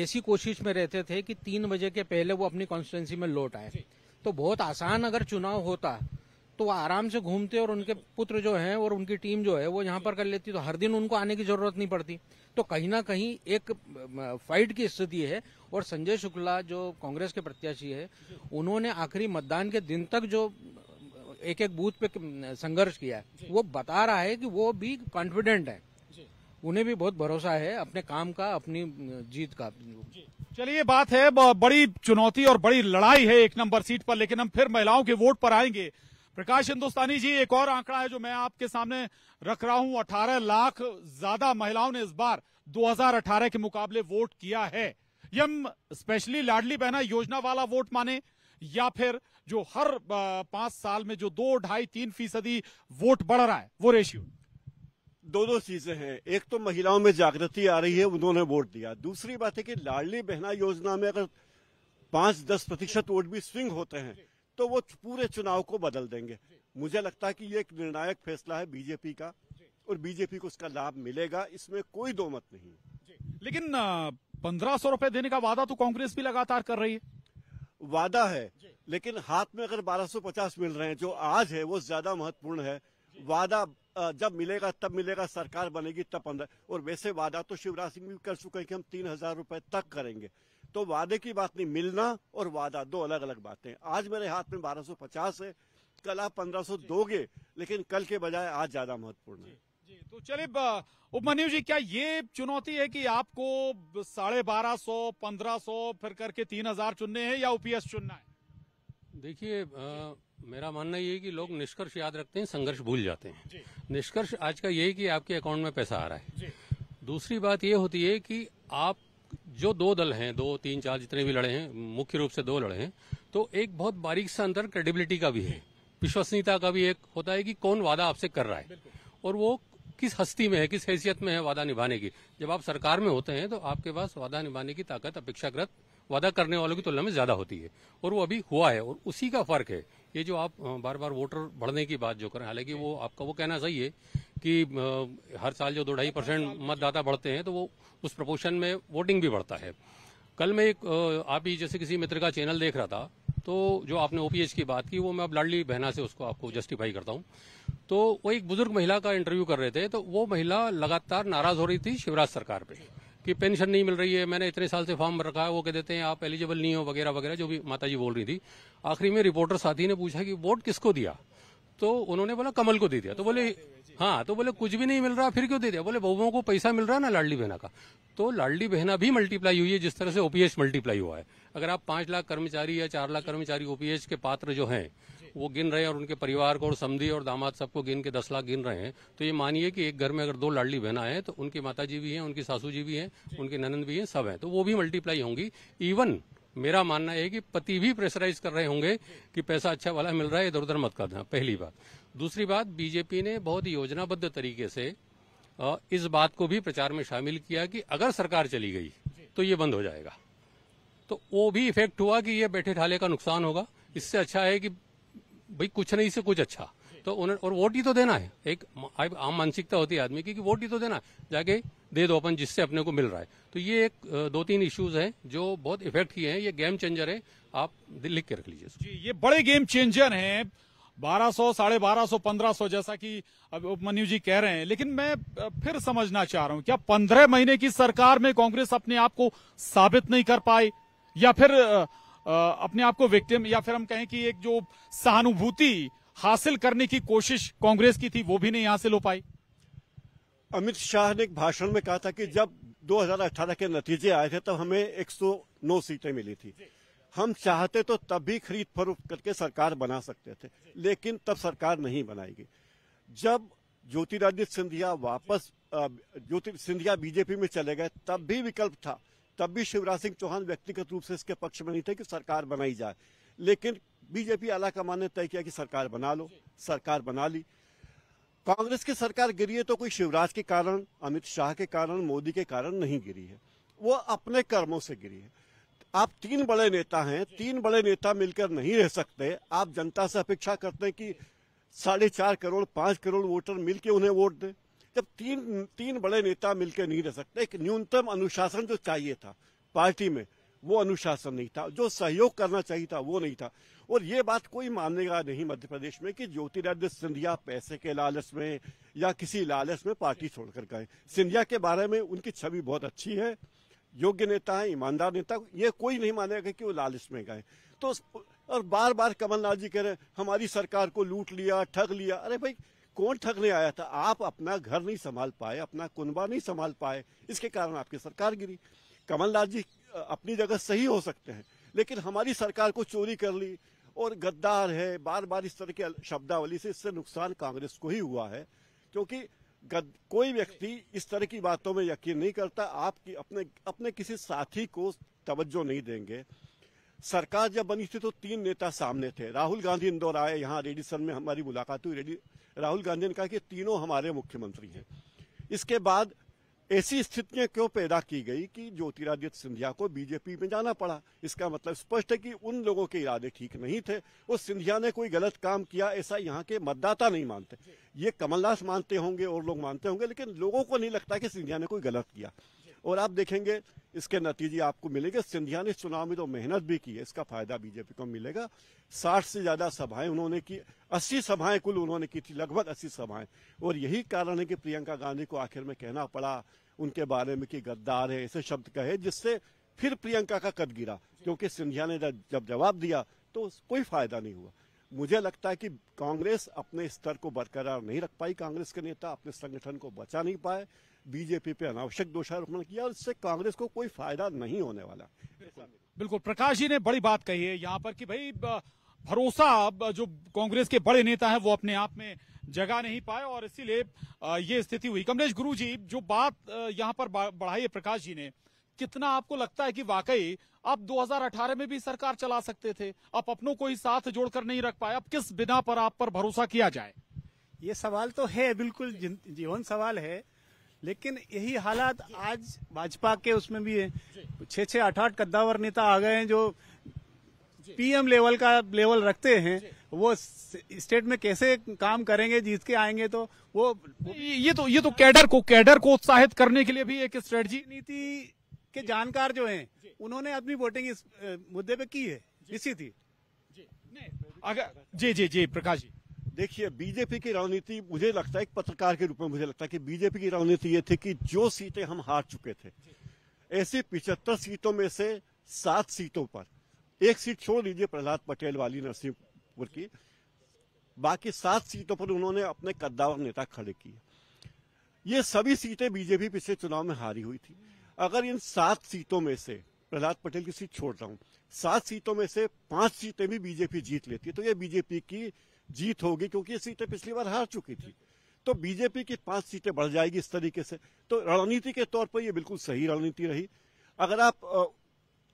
ऐसी कोशिश में रहते थे कि तीन बजे के पहले वो अपनी कॉन्स्टिट्युएंसी में लौट आए तो बहुत आसान अगर चुनाव होता तो आराम से घूमते और उनके पुत्र जो हैं और उनकी टीम जो है वो यहाँ पर कर लेती तो हर दिन उनको आने की जरूरत नहीं पड़ती तो कहीं ना कहीं एक फाइट की स्थिति है और संजय शुक्ला जो कांग्रेस के प्रत्याशी है उन्होंने आखिरी मतदान के दिन तक जो एक एक बूथ पे संघर्ष किया है वो बता रहा है कि वो भी कॉन्फिडेंट है उन्हें भी बहुत भरोसा है अपने काम का अपनी जीत का जी। चलिए बात है बड़ी चुनौती और बड़ी लड़ाई है एक नंबर सीट पर लेकिन हम फिर महिलाओं के वोट पर आएंगे प्रकाश हिंदुस्तानी जी एक और आंकड़ा है जो मैं आपके सामने रख रहा हूं अठारह लाख ज्यादा महिलाओं ने इस बार 2018 के मुकाबले वोट किया है ये हम स्पेशली लाडली बहना योजना वाला वोट माने या फिर जो हर पांच साल में जो दो ढाई तीन फीसदी वोट बढ़ रहा है वो रेशियो दो दो चीजें हैं एक तो महिलाओं में जागृति आ रही है उन्होंने वोट दिया दूसरी बात है कि लाडली बहना योजना में अगर पांच दस प्रतिशत वोट भी स्विंग होते हैं तो वो पूरे चुनाव को बदल देंगे मुझे लगता है कि ये एक निर्णायक फैसला है बीजेपी का और बीजेपी को उसका लाभ मिलेगा इसमें कोई दो मत नहीं लेकिन पंद्रह सौ रूपये देने का वादा तो कांग्रेस भी लगातार कर रही है वादा है लेकिन हाथ में अगर बारह मिल रहे हैं जो आज है वो ज्यादा महत्वपूर्ण है वादा जब मिलेगा तब मिलेगा सरकार बनेगी तब पंद्रह और वैसे वादा तो शिवराज सिंह भी कर चुके हैं कि हम तीन हजार रुपए तक करेंगे तो वादे की बात नहीं मिलना और वादा दो अलग अलग बातें आज मेरे हाथ में 1250 है कल आप पंद्रह सौ दोगे लेकिन कल के बजाय आज ज्यादा महत्वपूर्ण है जी, तो चलिए उपमन्यु जी क्या ये चुनौती है कि आपको साढ़े बारह सौ पंद्रह सौ फिर करके तीन हजार चुनने हैं या ओपीएस चुनना है देखिए मेरा मानना ये है कि लोग निष्कर्ष याद रखते हैं संघर्ष भूल जाते हैं निष्कर्ष आज का ये है कि आपके अकाउंट में पैसा आ रहा है दूसरी बात ये होती है कि आप जो दो दल हैं दो तीन चार जितने भी लड़े हैं मुख्य रूप से दो लड़े हैं तो एक बहुत बारीक सा अंतर क्रेडिबिलिटी का भी है विश्वसनीयता का भी एक होता है कि कौन वादा आपसे कर रहा है और वो किस हस्ती में है किस हैसियत में है वादा निभाने की जब आप सरकार में होते हैं तो आपके पास वादा निभाने की ताकत अपेक्षाकृत वादा करने वालों की तुलना में ज्यादा होती है और वो अभी हुआ है और उसी का फर्क है ये जो आप बार बार वोटर बढ़ने की बात जो करें हालांकि वो आपका वो कहना सही है कि हर साल जो दो ढाई परसेंट मतदाता बढ़ते हैं तो वो उस प्रपोशन में वोटिंग भी बढ़ता है कल मैं एक आप ही जैसे किसी मित्र का चैनल देख रहा था तो जो आपने ओपीएच की बात की वो मैं अब लाडली बहना से उसको आपको जस्टिफाई करता हूँ तो वो एक बुजुर्ग महिला का इंटरव्यू कर रहे थे तो वो महिला लगातार नाराज हो रही थी शिवराज सरकार पे कि पेंशन नहीं मिल रही है मैंने इतने साल से फॉर्म रखा है वो कह देते हैं आप एलिजिबल नहीं हो वगैरह वगैरह जो भी माता जी बोल रही थी आखिरी में रिपोर्टर साथी ने पूछा कि वोट किसको दिया तो उन्होंने बोला कमल को दे दिया तो बोले हाँ तो बोले कुछ भी नहीं मिल रहा फिर क्यों दे दिया बोले बहुओं को पैसा मिल रहा है ना लाडली बहना का तो लाडली बहना भी मल्टीप्लाई हुई है जिस तरह से ओपीएस मल्टीप्लाई हुआ है अगर आप पांच लाख कर्मचारी या चार लाख कर्मचारी ओपीएस के पात्र जो हैं वो गिन रहे हैं और उनके परिवार को और समी और दामाद सबको गिन के दस लाख गिन रहे हैं तो ये मानिए कि एक घर में अगर दो लाडली बहना है तो उनकी माता जी भी हैं उनकी सासू जी भी हैं उनके ननंद भी हैं सब हैं तो वो भी मल्टीप्लाई होंगी इवन मेरा मानना है कि पति भी प्रेशराइज कर रहे होंगे कि पैसा अच्छा वाला मिल रहा है इधर उधर मत करना पहली बात दूसरी बात बीजेपी ने बहुत योजनाबद्ध तरीके से इस बात को भी प्रचार में शामिल किया कि अगर सरकार चली गई तो ये बंद हो जाएगा तो वो भी इफेक्ट हुआ कि ये बैठे ठाले का नुकसान होगा इससे अच्छा है कि भाई कुछ नहीं से कुछ अच्छा तो उन्हें और वोट ही तो देना है एक आम मानसिकता होती है आदमी की कि वोट ही तो देना है जाके दे दो अपन जिससे अपने को मिल रहा है तो ये एक दो तीन इश्यूज हैं जो बहुत इफेक्ट किए हैं ये गेम चेंजर है आप लिख के रख लीजिए जी ये बड़े गेम चेंजर हैं 1200 साढ़े बारह सौ पंद्रह सौ जैसा कि अब उपमन्यु जी कह रहे हैं लेकिन मैं फिर समझना चाह रहा हूं क्या पंद्रह महीने की सरकार में कांग्रेस अपने आप को साबित नहीं कर पाई या फिर अपने आप को विक्टिम या फिर हम कहें कि एक जो सहानुभूति हासिल करने की कोशिश कांग्रेस की थी वो भी नहीं हासिल हो पाई अमित शाह ने एक भाषण में कहा था कि जब 2018 के नतीजे आए थे तब हमें 109 सीटें मिली थी हम चाहते तो तब भी खरीद फरूख करके सरकार बना सकते थे लेकिन तब सरकार नहीं बनाएगी जब ज्योतिरादित्य सिंधिया वापस ज्योति सिंधिया बीजेपी में चले गए तब भी विकल्प था तब भी शिवराज सिंह चौहान व्यक्तिगत रूप से इसके पक्ष में नहीं थे कि सरकार बनाई जाए लेकिन बीजेपी आला कमान ने तय किया कि सरकार बना लो सरकार बना ली कांग्रेस की सरकार गिरी है तो कोई शिवराज के कारण अमित शाह के कारण मोदी के कारण नहीं गिरी है वो अपने कर्मों से गिरी है आप तीन बड़े नेता हैं तीन बड़े नेता मिलकर नहीं रह सकते आप जनता से अपेक्षा करते हैं कि साढ़े चार करोड़ पांच करोड़ वोटर मिलकर उन्हें वोट दें जब तीन तीन बड़े नेता मिलकर नहीं रह सकते एक न्यूनतम अनुशासन जो तो चाहिए था पार्टी में वो अनुशासन नहीं था जो सहयोग करना चाहिए था वो नहीं था और ये बात कोई मानेगा नहीं मध्य प्रदेश में कि ज्योतिरादित्य सिंधिया पैसे के लालच में या किसी लालच में पार्टी छोड़कर गए सिंधिया के बारे में उनकी छवि बहुत अच्छी है योग्य नेता है ईमानदार नेता ये कोई नहीं मानेगा कि वो लालच में गए तो और बार बार कमलनाथ जी कह रहे हमारी सरकार को लूट लिया ठग लिया अरे भाई कौन ठगने आया था आप अपना घर नहीं संभाल पाए अपना कुनबा नहीं संभाल पाए इसके कारण आपकी सरकार गिरी कमलनाथ जी अपनी जगह सही हो सकते हैं लेकिन हमारी सरकार को चोरी कर ली और गद्दार है बार बार इस तरह की शब्दावली से इससे नुकसान कांग्रेस को ही हुआ है क्योंकि कोई व्यक्ति इस तरह की बातों में यकीन नहीं करता आपकी अपने अपने किसी साथी को तवज्जो नहीं देंगे सरकार जब बनी थी तो तीन नेता सामने थे राहुल गांधी इंदौर आए यहाँ रेडिसन में हमारी मुलाकात हुई रेडी राहुल गांधी ने कहा कि तीनों हमारे मुख्यमंत्री हैं इसके बाद ऐसी स्थितियां क्यों पैदा की गई कि ज्योतिरादित्य सिंधिया को बीजेपी में जाना पड़ा इसका मतलब स्पष्ट है कि उन लोगों के इरादे ठीक नहीं थे उस सिंधिया ने कोई गलत काम किया ऐसा यहाँ के मतदाता नहीं मानते ये कमलनाथ मानते होंगे और लोग मानते होंगे लेकिन लोगों को नहीं लगता कि सिंधिया ने कोई गलत किया और आप देखेंगे इसके नतीजे आपको मिलेंगे सिंधिया ने चुनाव में तो मेहनत भी की है इसका फायदा बीजेपी को मिलेगा साठ से ज्यादा सभाएं उन्होंने की अस्सी सभाएं कुल उन्होंने की थी लगभग अस्सी सभाएं और यही कारण है कि प्रियंका गांधी को आखिर में कहना पड़ा उनके बारे में कि गद्दार है ऐसे शब्द कहे जिससे फिर प्रियंका का कद गिरा क्योंकि सिंधिया ने जब जवाब दिया तो कोई फायदा नहीं हुआ मुझे लगता है कि कांग्रेस अपने स्तर को बरकरार नहीं रख पाई कांग्रेस के नेता अपने संगठन को बचा नहीं पाए बीजेपी पे अनावश्यक दोषारोपण मतलब किया और इससे कांग्रेस को कोई फायदा नहीं होने वाला बिल्कुल प्रकाश जी ने बड़ी बात कही है यहाँ पर कि भाई भरोसा जो कांग्रेस के बड़े नेता हैं वो अपने आप में जगह नहीं पाए और इसीलिए ये स्थिति हुई कमलेश गुरु जी जो बात यहाँ पर बढ़ाई है प्रकाश जी ने कितना आपको लगता है कि वाकई आप 2018 में भी सरकार चला सकते थे आप अपनों को ही साथ जोड़कर नहीं रख पाए अब किस बिना पर आप पर भरोसा किया जाए ये सवाल तो है बिल्कुल जीवन सवाल है लेकिन यही हालात आज भाजपा के उसमें भी है छह छह आठ आठ कद्दावर नेता आ गए हैं जो पीएम लेवल का लेवल रखते हैं वो स्टेट में कैसे काम करेंगे जीत के आएंगे तो वो ये तो ये तो कैडर को कैडर को उत्साहित करने के लिए भी एक स्ट्रेटजी नीति के जानकार जो हैं उन्होंने अपनी वोटिंग इस मुद्दे पे की है इसी थी अगर जी जी जी प्रकाश जी देखिए बीजेपी की रणनीति मुझे लगता है एक पत्रकार के रूप में मुझे लगता है कि बीजेपी की रणनीति ये थी कि जो सीटें हम हार चुके थे ऐसी पिछहत्तर सीटों में से सात सीटों पर एक सीट छोड़ दीजिए प्रहलाद पटेल वाली नरसिंहपुर की बाकी सात सीटों पर उन्होंने अपने कद्दावर नेता खड़े किए ये सभी सीटें बीजेपी पिछले चुनाव में हारी हुई थी अगर इन सात सीटों में से प्रहलाद पटेल की सीट छोड़ रहा हूं सात सीटों में से पांच सीटें भी बीजेपी जीत लेती है तो ये बीजेपी की जीत होगी क्योंकि ये सीटें पिछली बार हार चुकी थी तो बीजेपी की पांच सीटें बढ़ जाएगी इस तरीके से तो रणनीति के तौर पर यह बिल्कुल सही रणनीति रही अगर आप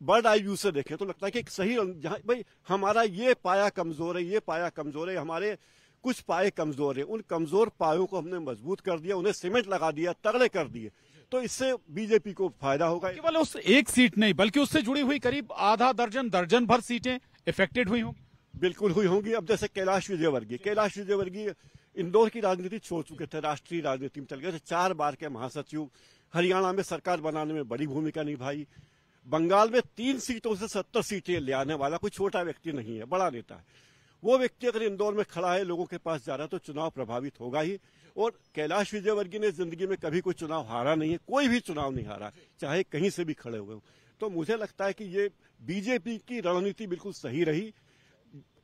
बर्ड आई व्यू से देखें तो लगता है कि एक सही भाई हमारा ये पाया कमजोर है ये पाया कमजोर है हमारे कुछ पाए कमजोर है उन कमजोर पायों को हमने मजबूत कर दिया उन्हें सीमेंट लगा दिया तगड़े कर दिए तो इससे बीजेपी को फायदा होगा केवल उस एक सीट नहीं बल्कि उससे जुड़ी हुई करीब आधा दर्जन दर्जन भर सीटें इफेक्टेड हुई होंगी बिल्कुल हुई होंगी अब जैसे कैलाश विजयवर्गीय कैलाश विजयवर्गीय इंदौर की राजनीति छोड़ चुके थे राष्ट्रीय राजनीति में चल गए थे चार बार के महासचिव हरियाणा में सरकार बनाने में बड़ी भूमिका निभाई बंगाल में तीन सीटों से सत्तर सीटें ले आने वाला कोई छोटा व्यक्ति नहीं है बड़ा नेता है वो व्यक्ति अगर इंदौर में खड़ा है लोगों के पास जा रहा है तो चुनाव प्रभावित होगा ही और कैलाश विजयवर्गीय ने जिंदगी में कभी कोई चुनाव हारा नहीं है कोई भी चुनाव नहीं हारा चाहे कहीं से भी खड़े हुए हो तो मुझे लगता है कि ये बीजेपी की रणनीति बिल्कुल सही रही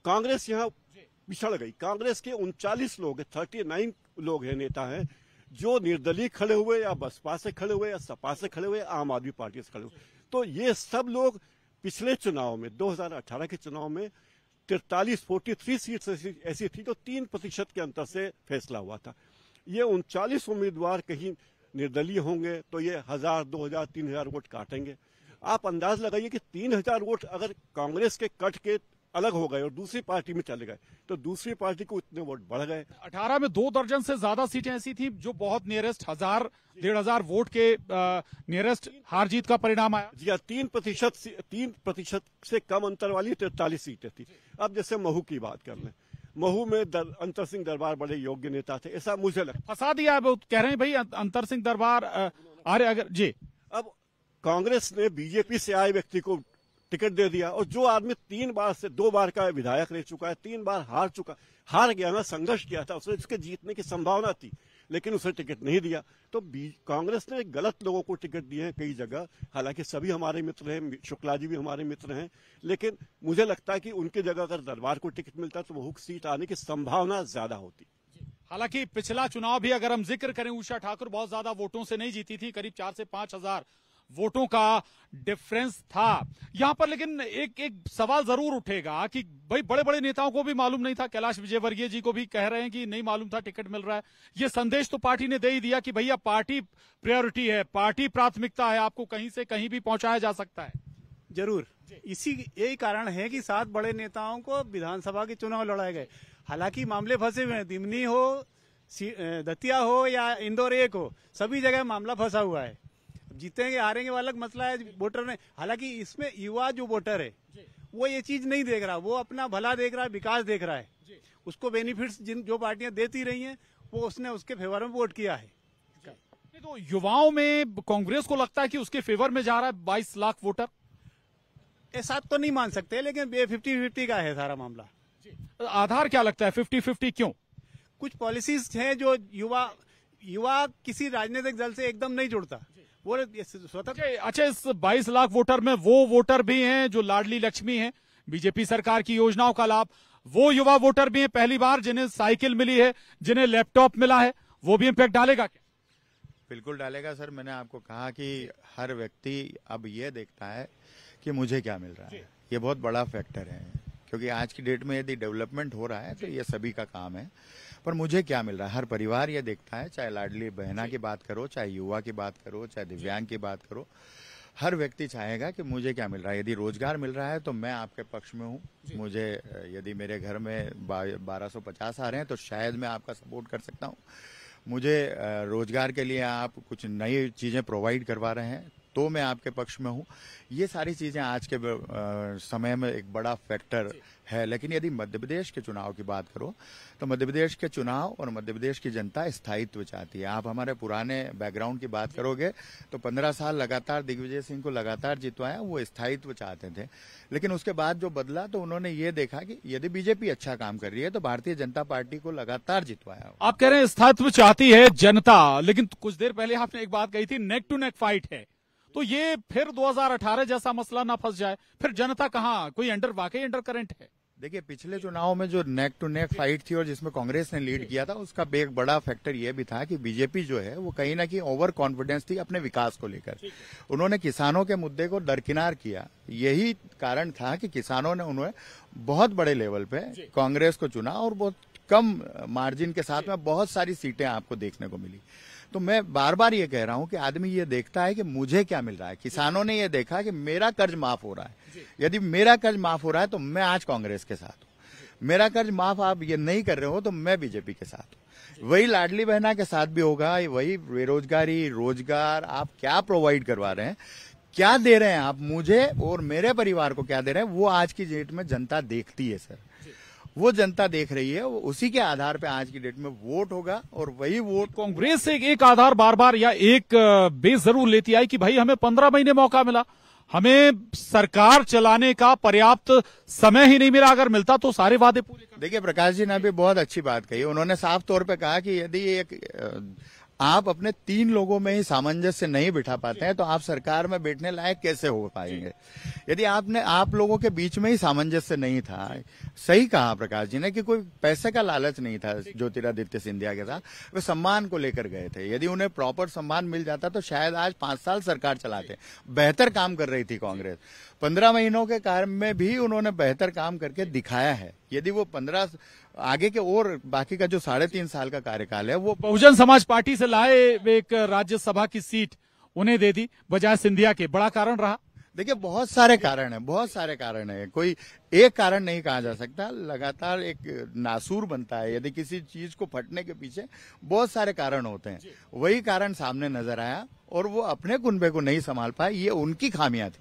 कांग्रेस यहाँ पिछड़ गई कांग्रेस के उनचालीस लोग थर्टी नाइन लोग हैं नेता हैं जो निर्दलीय खड़े हुए या बसपा से खड़े हुए या सपा से खड़े हुए आम आदमी पार्टी से खड़े हुए तो ये सब लोग पिछले चुनाव में 2018 के चुनाव में तिरतालीस फोर्टी थ्री सीट ऐसी थी जो तो तीन प्रतिशत के अंतर से फैसला हुआ था ये उनचालीस उम्मीदवार कहीं निर्दलीय होंगे तो ये हजार दो हजार तीन हजार वोट काटेंगे आप अंदाज लगाइए कि तीन हजार वोट अगर कांग्रेस के कट के अलग हो गए और दूसरी पार्टी में चले गए तो दूसरी पार्टी को इतने वोट बढ़ गए अठारह में दो दर्जन से ज्यादा सीटें ऐसी थी जो बहुत नियरेस्ट हजार डेढ़ हजार वोट के नियरेस्ट हार जीत का परिणाम आया जी हाँ, तीन प्रतिशत तीन प्रतिशत से कम अंतर वाली तैतालीस सीटें थी अब जैसे महू की बात कर ले महू में दर, अंतर सिंह दरबार बड़े योग्य नेता थे ऐसा मुझे लगता फंसा दिया है कह रहे हैं भाई अं-, अंतर सिंह दरबार अरे अगर जी अब कांग्रेस ने बीजेपी से आए व्यक्ति को टिकट दे दिया और जो आदमी तीन बार से दो बार का विधायक रह चुका है तीन बार हार चुका हार गया ना संघर्ष किया था उसने उसके जीतने की संभावना थी लेकिन उसे टिकट नहीं दिया तो कांग्रेस ने गलत लोगों को टिकट दिए हैं कई जगह हालांकि सभी हमारे मित्र हैं शुक्ला जी भी हमारे मित्र हैं लेकिन मुझे लगता है कि उनकी जगह अगर दरबार को टिकट मिलता तो वह सीट आने की संभावना ज्यादा होती हालांकि पिछला चुनाव भी अगर हम जिक्र करें उषा ठाकुर बहुत ज्यादा वोटों से नहीं जीती थी करीब चार से पांच हजार वोटों का डिफरेंस था यहां पर लेकिन एक एक सवाल जरूर उठेगा कि भाई बड़े बड़े नेताओं को भी मालूम नहीं था कैलाश विजयवर्गीय जी को भी कह रहे हैं कि नहीं मालूम था टिकट मिल रहा है ये संदेश तो पार्टी ने दे ही दिया कि भैया पार्टी प्रायोरिटी है पार्टी प्राथमिकता है आपको कहीं से कहीं भी पहुंचाया जा सकता है जरूर इसी यही कारण है कि सात बड़े नेताओं को विधानसभा के चुनाव लड़ाए गए हालांकि मामले फंसे हुए हैं दिमनी हो दतिया हो या इंदौर एक हो सभी जगह मामला फंसा हुआ है जीतेंगे हारेंगे वो अलग मसला है वोटर ने हालांकि इसमें युवा जो वोटर है वो ये चीज नहीं देख रहा वो अपना भला देख रहा है विकास देख रहा है उसको बेनिफिट्स जिन जो पार्टियां देती रही हैं वो उसने उसके फेवर में वोट किया है तो युवाओं में कांग्रेस को लगता है कि उसके फेवर में जा रहा है बाईस लाख वोटर ऐसा तो नहीं मान सकते लेकिन फिफ्टी फिफ्टी का है सारा मामला आधार क्या लगता है फिफ्टी फिफ्टी क्यों कुछ पॉलिसीज हैं जो युवा युवा किसी राजनीतिक दल से एकदम नहीं जुड़ता वो स्वतंत्र अच्छा इस बाईस लाख वोटर में वो वोटर भी हैं जो लाडली लक्ष्मी हैं बीजेपी सरकार की योजनाओं का लाभ वो युवा वोटर भी हैं पहली बार जिन्हें साइकिल मिली है जिन्हें लैपटॉप मिला है वो भी इम्पैक्ट डालेगा क्या बिल्कुल डालेगा सर मैंने आपको कहा कि हर व्यक्ति अब ये देखता है कि मुझे क्या मिल रहा है ये बहुत बड़ा फैक्टर है क्योंकि आज की डेट में यदि डेवलपमेंट हो रहा है तो ये सभी का काम है पर मुझे क्या मिल रहा है हर परिवार ये देखता है चाहे लाडली बहना की बात करो चाहे युवा की बात करो चाहे दिव्यांग की बात करो हर व्यक्ति चाहेगा कि मुझे क्या मिल रहा है यदि रोजगार मिल रहा है तो मैं आपके पक्ष में हूँ मुझे यदि मेरे घर में बारह सौ पचास आ रहे हैं तो शायद मैं आपका सपोर्ट कर सकता हूँ मुझे रोजगार के लिए आप कुछ नई चीज़ें प्रोवाइड करवा रहे हैं तो मैं आपके पक्ष में हूँ ये सारी चीज़ें आज के समय में एक बड़ा फैक्टर है लेकिन यदि मध्य प्रदेश के चुनाव की बात करो तो मध्य प्रदेश के चुनाव और मध्य प्रदेश की जनता स्थायित्व चाहती है आप हमारे पुराने बैकग्राउंड की बात करोगे तो पंद्रह साल लगातार दिग्विजय सिंह को लगातार जितवाया वो स्थायित्व चाहते थे लेकिन उसके बाद जो बदला तो उन्होंने ये देखा कि यदि बीजेपी अच्छा काम कर रही है तो भारतीय जनता पार्टी को लगातार जितवाया आप कह रहे हैं स्थायित्व चाहती है जनता लेकिन कुछ देर पहले आपने एक बात कही थी नेक टू नेक फाइट है तो ये फिर 2018 जैसा मसला ना फंस जाए फिर जनता कहाँ कोई अंडर वाकई अंडर करंट है देखिए पिछले चुनाव में जो नेक टू नेक फाइट थी और जिसमें कांग्रेस ने लीड किया था उसका एक बड़ा फैक्टर यह भी था कि बीजेपी जो है वो कहीं ना कहीं ओवर कॉन्फिडेंस थी अपने विकास को लेकर उन्होंने किसानों के मुद्दे को दरकिनार किया यही कारण था कि किसानों ने उन्हें बहुत बड़े लेवल पे कांग्रेस को चुना और बहुत कम मार्जिन के साथ में बहुत सारी सीटें आपको देखने को मिली तो मैं बार बार ये कह रहा हूं कि आदमी ये देखता है कि मुझे क्या मिल रहा है किसानों ने यह देखा कि मेरा कर्ज माफ हो रहा है यदि मेरा कर्ज माफ हो रहा है तो मैं आज कांग्रेस के साथ हूं मेरा कर्ज माफ आप ये नहीं कर रहे हो तो मैं बीजेपी के साथ हूं वही लाडली बहना के साथ भी होगा वही बेरोजगारी रोजगार आप क्या प्रोवाइड करवा रहे हैं क्या दे रहे हैं आप मुझे और मेरे परिवार को क्या दे रहे हैं वो आज की डेट में जनता देखती है सर वो जनता देख रही है उसी के आधार पे आज की डेट में वोट होगा और वही वोट कांग्रेस एक एक आधार बार बार या एक बेस जरूर लेती आई कि भाई हमें पंद्रह महीने मौका मिला हमें सरकार चलाने का पर्याप्त समय ही नहीं मिला अगर मिलता तो सारे वादे पूरे देखिए प्रकाश जी ने अभी बहुत अच्छी बात कही उन्होंने साफ तौर पर कहा कि यदि एक आप अपने तीन लोगों में ही सामंजस्य नहीं बिठा पाते हैं तो आप सरकार में बैठने लायक कैसे हो पाएंगे यदि आपने आप लोगों के बीच में ही सामंजस्य नहीं था सही कहा प्रकाश जी ने कि कोई पैसे का लालच नहीं था ज्योतिरादित्य सिंधिया के साथ वे सम्मान को लेकर गए थे यदि उन्हें प्रॉपर सम्मान मिल जाता तो शायद आज पांच साल सरकार चलाते बेहतर काम कर रही थी कांग्रेस पंद्रह महीनों के कार्य में भी उन्होंने बेहतर काम करके दिखाया है यदि वो पंद्रह आगे के और बाकी का जो साढ़े तीन साल का कार्यकाल है वो बहुजन समाज पार्टी से लाए एक राज्यसभा की सीट उन्हें दे दी बजाय सिंधिया के बड़ा कारण रहा देखिए बहुत सारे कारण है बहुत सारे कारण है कोई एक कारण नहीं कहा जा सकता लगातार एक नासूर बनता है यदि किसी चीज को फटने के पीछे बहुत सारे कारण होते हैं वही कारण सामने नजर आया और वो अपने कुनबे को नहीं संभाल पाए ये उनकी खामियां थी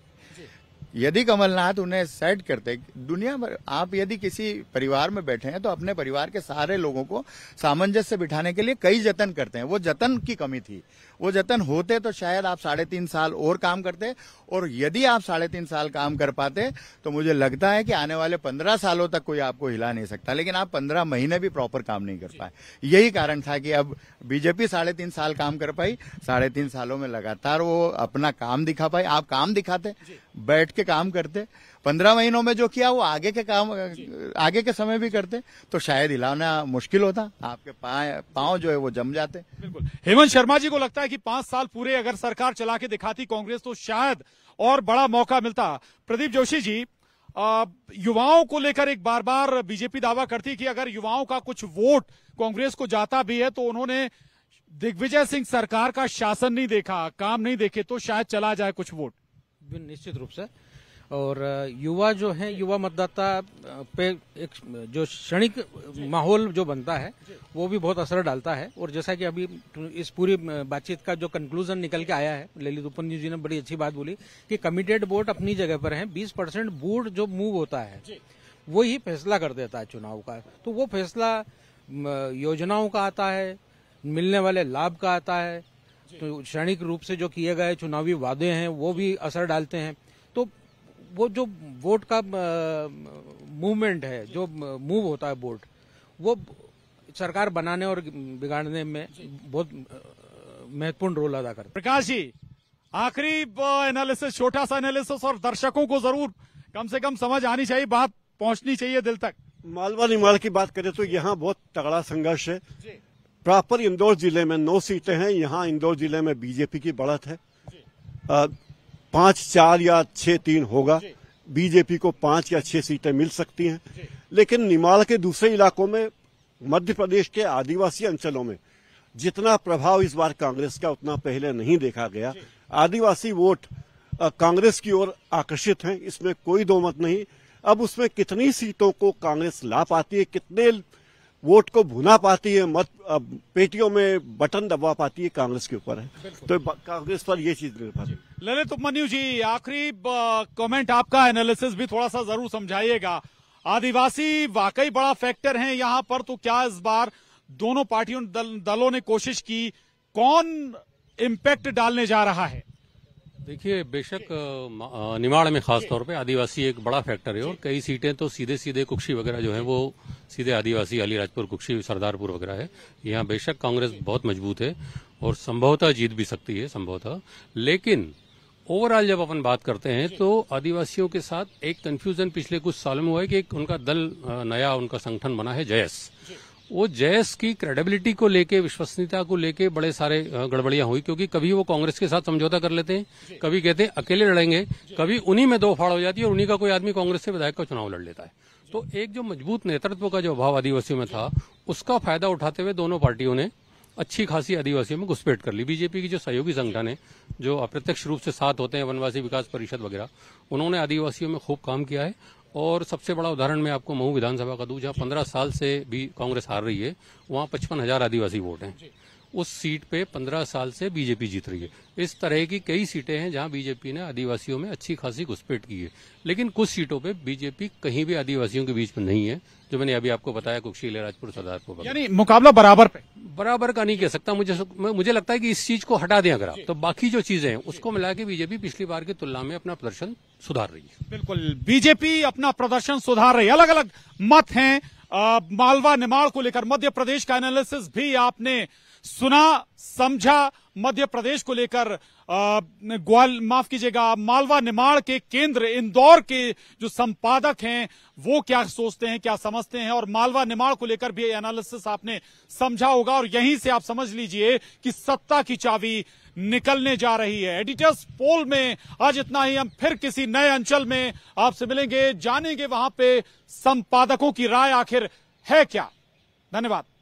यदि कमलनाथ उन्हें सेट करते दुनिया भर आप यदि किसी परिवार में बैठे हैं तो अपने परिवार के सारे लोगों को सामंजस्य बिठाने के लिए कई जतन करते हैं वो जतन की कमी थी वो जतन होते तो शायद आप साढ़े तीन साल और काम करते और यदि आप साढ़े तीन साल काम कर पाते तो मुझे लगता है कि आने वाले पंद्रह सालों तक कोई आपको हिला नहीं सकता लेकिन आप पंद्रह महीने भी प्रॉपर काम नहीं कर पाए यही कारण था कि अब बीजेपी साढ़े तीन साल काम कर पाई साढ़े तीन सालों में लगातार वो अपना काम दिखा पाई आप काम दिखाते बैठ के काम करते पंद्रह महीनों में जो किया वो आगे के काम आगे के समय भी करते तो शायद हिलाना मुश्किल होता आपके पाँव जो है वो जम जाते बिल्कुल हेमंत शर्मा जी को लगता है कि पांच साल पूरे अगर सरकार चला के दिखाती कांग्रेस तो शायद और बड़ा मौका मिलता प्रदीप जोशी जी युवाओं को लेकर एक बार बार बीजेपी दावा करती कि अगर युवाओं का कुछ वोट कांग्रेस को जाता भी है तो उन्होंने दिग्विजय सिंह सरकार का शासन नहीं देखा काम नहीं देखे तो शायद चला जाए कुछ वोट निश्चित रूप से और युवा जो है युवा मतदाता पे एक जो क्षणिक माहौल जो बनता है वो भी बहुत असर डालता है और जैसा कि अभी इस पूरी बातचीत का जो कंक्लूजन निकल के आया है ललित उपन्यू जी ने बड़ी अच्छी बात बोली कि कमिटेड वोट अपनी जगह पर है बीस परसेंट वोट जो मूव होता है वो ही फैसला कर देता है चुनाव का तो वो फैसला योजनाओं का आता है मिलने वाले लाभ का आता है तो क्षणिक रूप से जो किए गए चुनावी वादे हैं वो भी असर डालते हैं वो जो वोट का मूवमेंट है जो मूव होता है वोट वो सरकार बनाने और बिगाड़ने में बहुत महत्वपूर्ण रोल अदा करता है प्रकाश जी आखिरी एनालिसिस छोटा सा एनालिसिस और दर्शकों को जरूर कम से कम समझ आनी चाहिए बात पहुंचनी चाहिए दिल तक मालवा निमाल की बात करें तो यहाँ बहुत तगड़ा संघर्ष है प्रॉपर इंदौर जिले में नौ सीटें हैं यहाँ इंदौर जिले में बीजेपी की बढ़त है पांच चार या छह तीन होगा बीजेपी को पांच या छह सीटें मिल सकती हैं लेकिन निमाड़ के दूसरे इलाकों में मध्य प्रदेश के आदिवासी अंचलों में जितना प्रभाव इस बार कांग्रेस का उतना पहले नहीं देखा गया आदिवासी वोट कांग्रेस की ओर आकर्षित हैं इसमें कोई दो मत नहीं अब उसमें कितनी सीटों को कांग्रेस ला पाती है कितने वोट को भुना पाती है मत पेटियों में बटन दबा पाती है कांग्रेस के ऊपर है तो कांग्रेस पर यह चीज निर्भर है ललित उपमन्यु जी आखिरी कमेंट आपका एनालिसिस भी थोड़ा सा जरूर समझाइएगा आदिवासी वाकई बड़ा फैक्टर है यहाँ पर तो क्या इस बार दोनों पार्टियों दल, दलों ने कोशिश की कौन इम्पैक्ट डालने जा रहा है देखिए बेशक निमाड़ में खास तौर पे आदिवासी एक बड़ा फैक्टर है और कई सीटें तो सीधे सीधे कुक्षी वगैरह जो है वो सीधे आदिवासी अलीराजपुर कुक्षी सरदारपुर वगैरह है यहाँ बेशक कांग्रेस बहुत मजबूत है और संभवतः जीत भी सकती है संभवतः लेकिन ओवरऑल जब अपन बात करते हैं तो आदिवासियों के साथ एक कंफ्यूजन पिछले कुछ सालों में हुआ है कि एक उनका दल नया उनका संगठन बना है जयस वो जयस की क्रेडिबिलिटी को लेके विश्वसनीयता को लेके बड़े सारे गड़बड़ियां हुई क्योंकि कभी वो कांग्रेस के साथ समझौता कर लेते हैं कभी कहते हैं अकेले लड़ेंगे कभी उन्हीं में दो फाड़ हो जाती है और उन्हीं का कोई आदमी कांग्रेस से विधायक का चुनाव लड़ लेता है तो एक जो मजबूत नेतृत्व का जो अभाव आदिवासियों में था उसका फायदा उठाते हुए दोनों पार्टियों ने अच्छी खासी आदिवासियों में घुसपैठ कर ली बीजेपी की जो सहयोगी संगठन है जो अप्रत्यक्ष रूप से साथ होते हैं वनवासी विकास परिषद वगैरह उन्होंने आदिवासियों में खूब काम किया है और सबसे बड़ा उदाहरण मैं आपको महू विधानसभा का दू जहां पंद्रह साल से भी कांग्रेस हार रही है वहां पचपन हजार आदिवासी वोट हैं उस सीट पे पंद्रह साल से बीजेपी जीत रही है इस तरह की कई सीटें हैं जहां बीजेपी ने आदिवासियों में अच्छी खासी घुसपैठ की है लेकिन कुछ सीटों पे बीजेपी कहीं भी आदिवासियों के बीच में नहीं है जो मैंने अभी आपको बताया कुक्षी राजपुर सरदारपुर यानी मुकाबला बराबर पे बराबर का नहीं कह सकता मुझे मुझे लगता है कि इस चीज को हटा दें अगर आप तो बाकी जो चीजें हैं उसको मिला के बीजेपी पिछली बार की तुलना में अपना प्रदर्शन सुधार रही है बिल्कुल बीजेपी अपना प्रदर्शन सुधार रही है अलग अलग मत हैं मालवा निर्माण को लेकर मध्य प्रदेश का एनालिसिस भी आपने सुना समझा मध्य प्रदेश को लेकर ग्वाल माफ कीजिएगा मालवा निर्माण के केंद्र इंदौर के जो संपादक हैं वो क्या सोचते हैं क्या समझते हैं और मालवा निर्माण को लेकर भी एनालिसिस आपने समझा होगा और यहीं से आप समझ लीजिए कि सत्ता की चावी निकलने जा रही है एडिटर्स पोल में आज इतना ही हम फिर किसी नए अंचल में आपसे मिलेंगे जानेंगे वहां पे संपादकों की राय आखिर है क्या धन्यवाद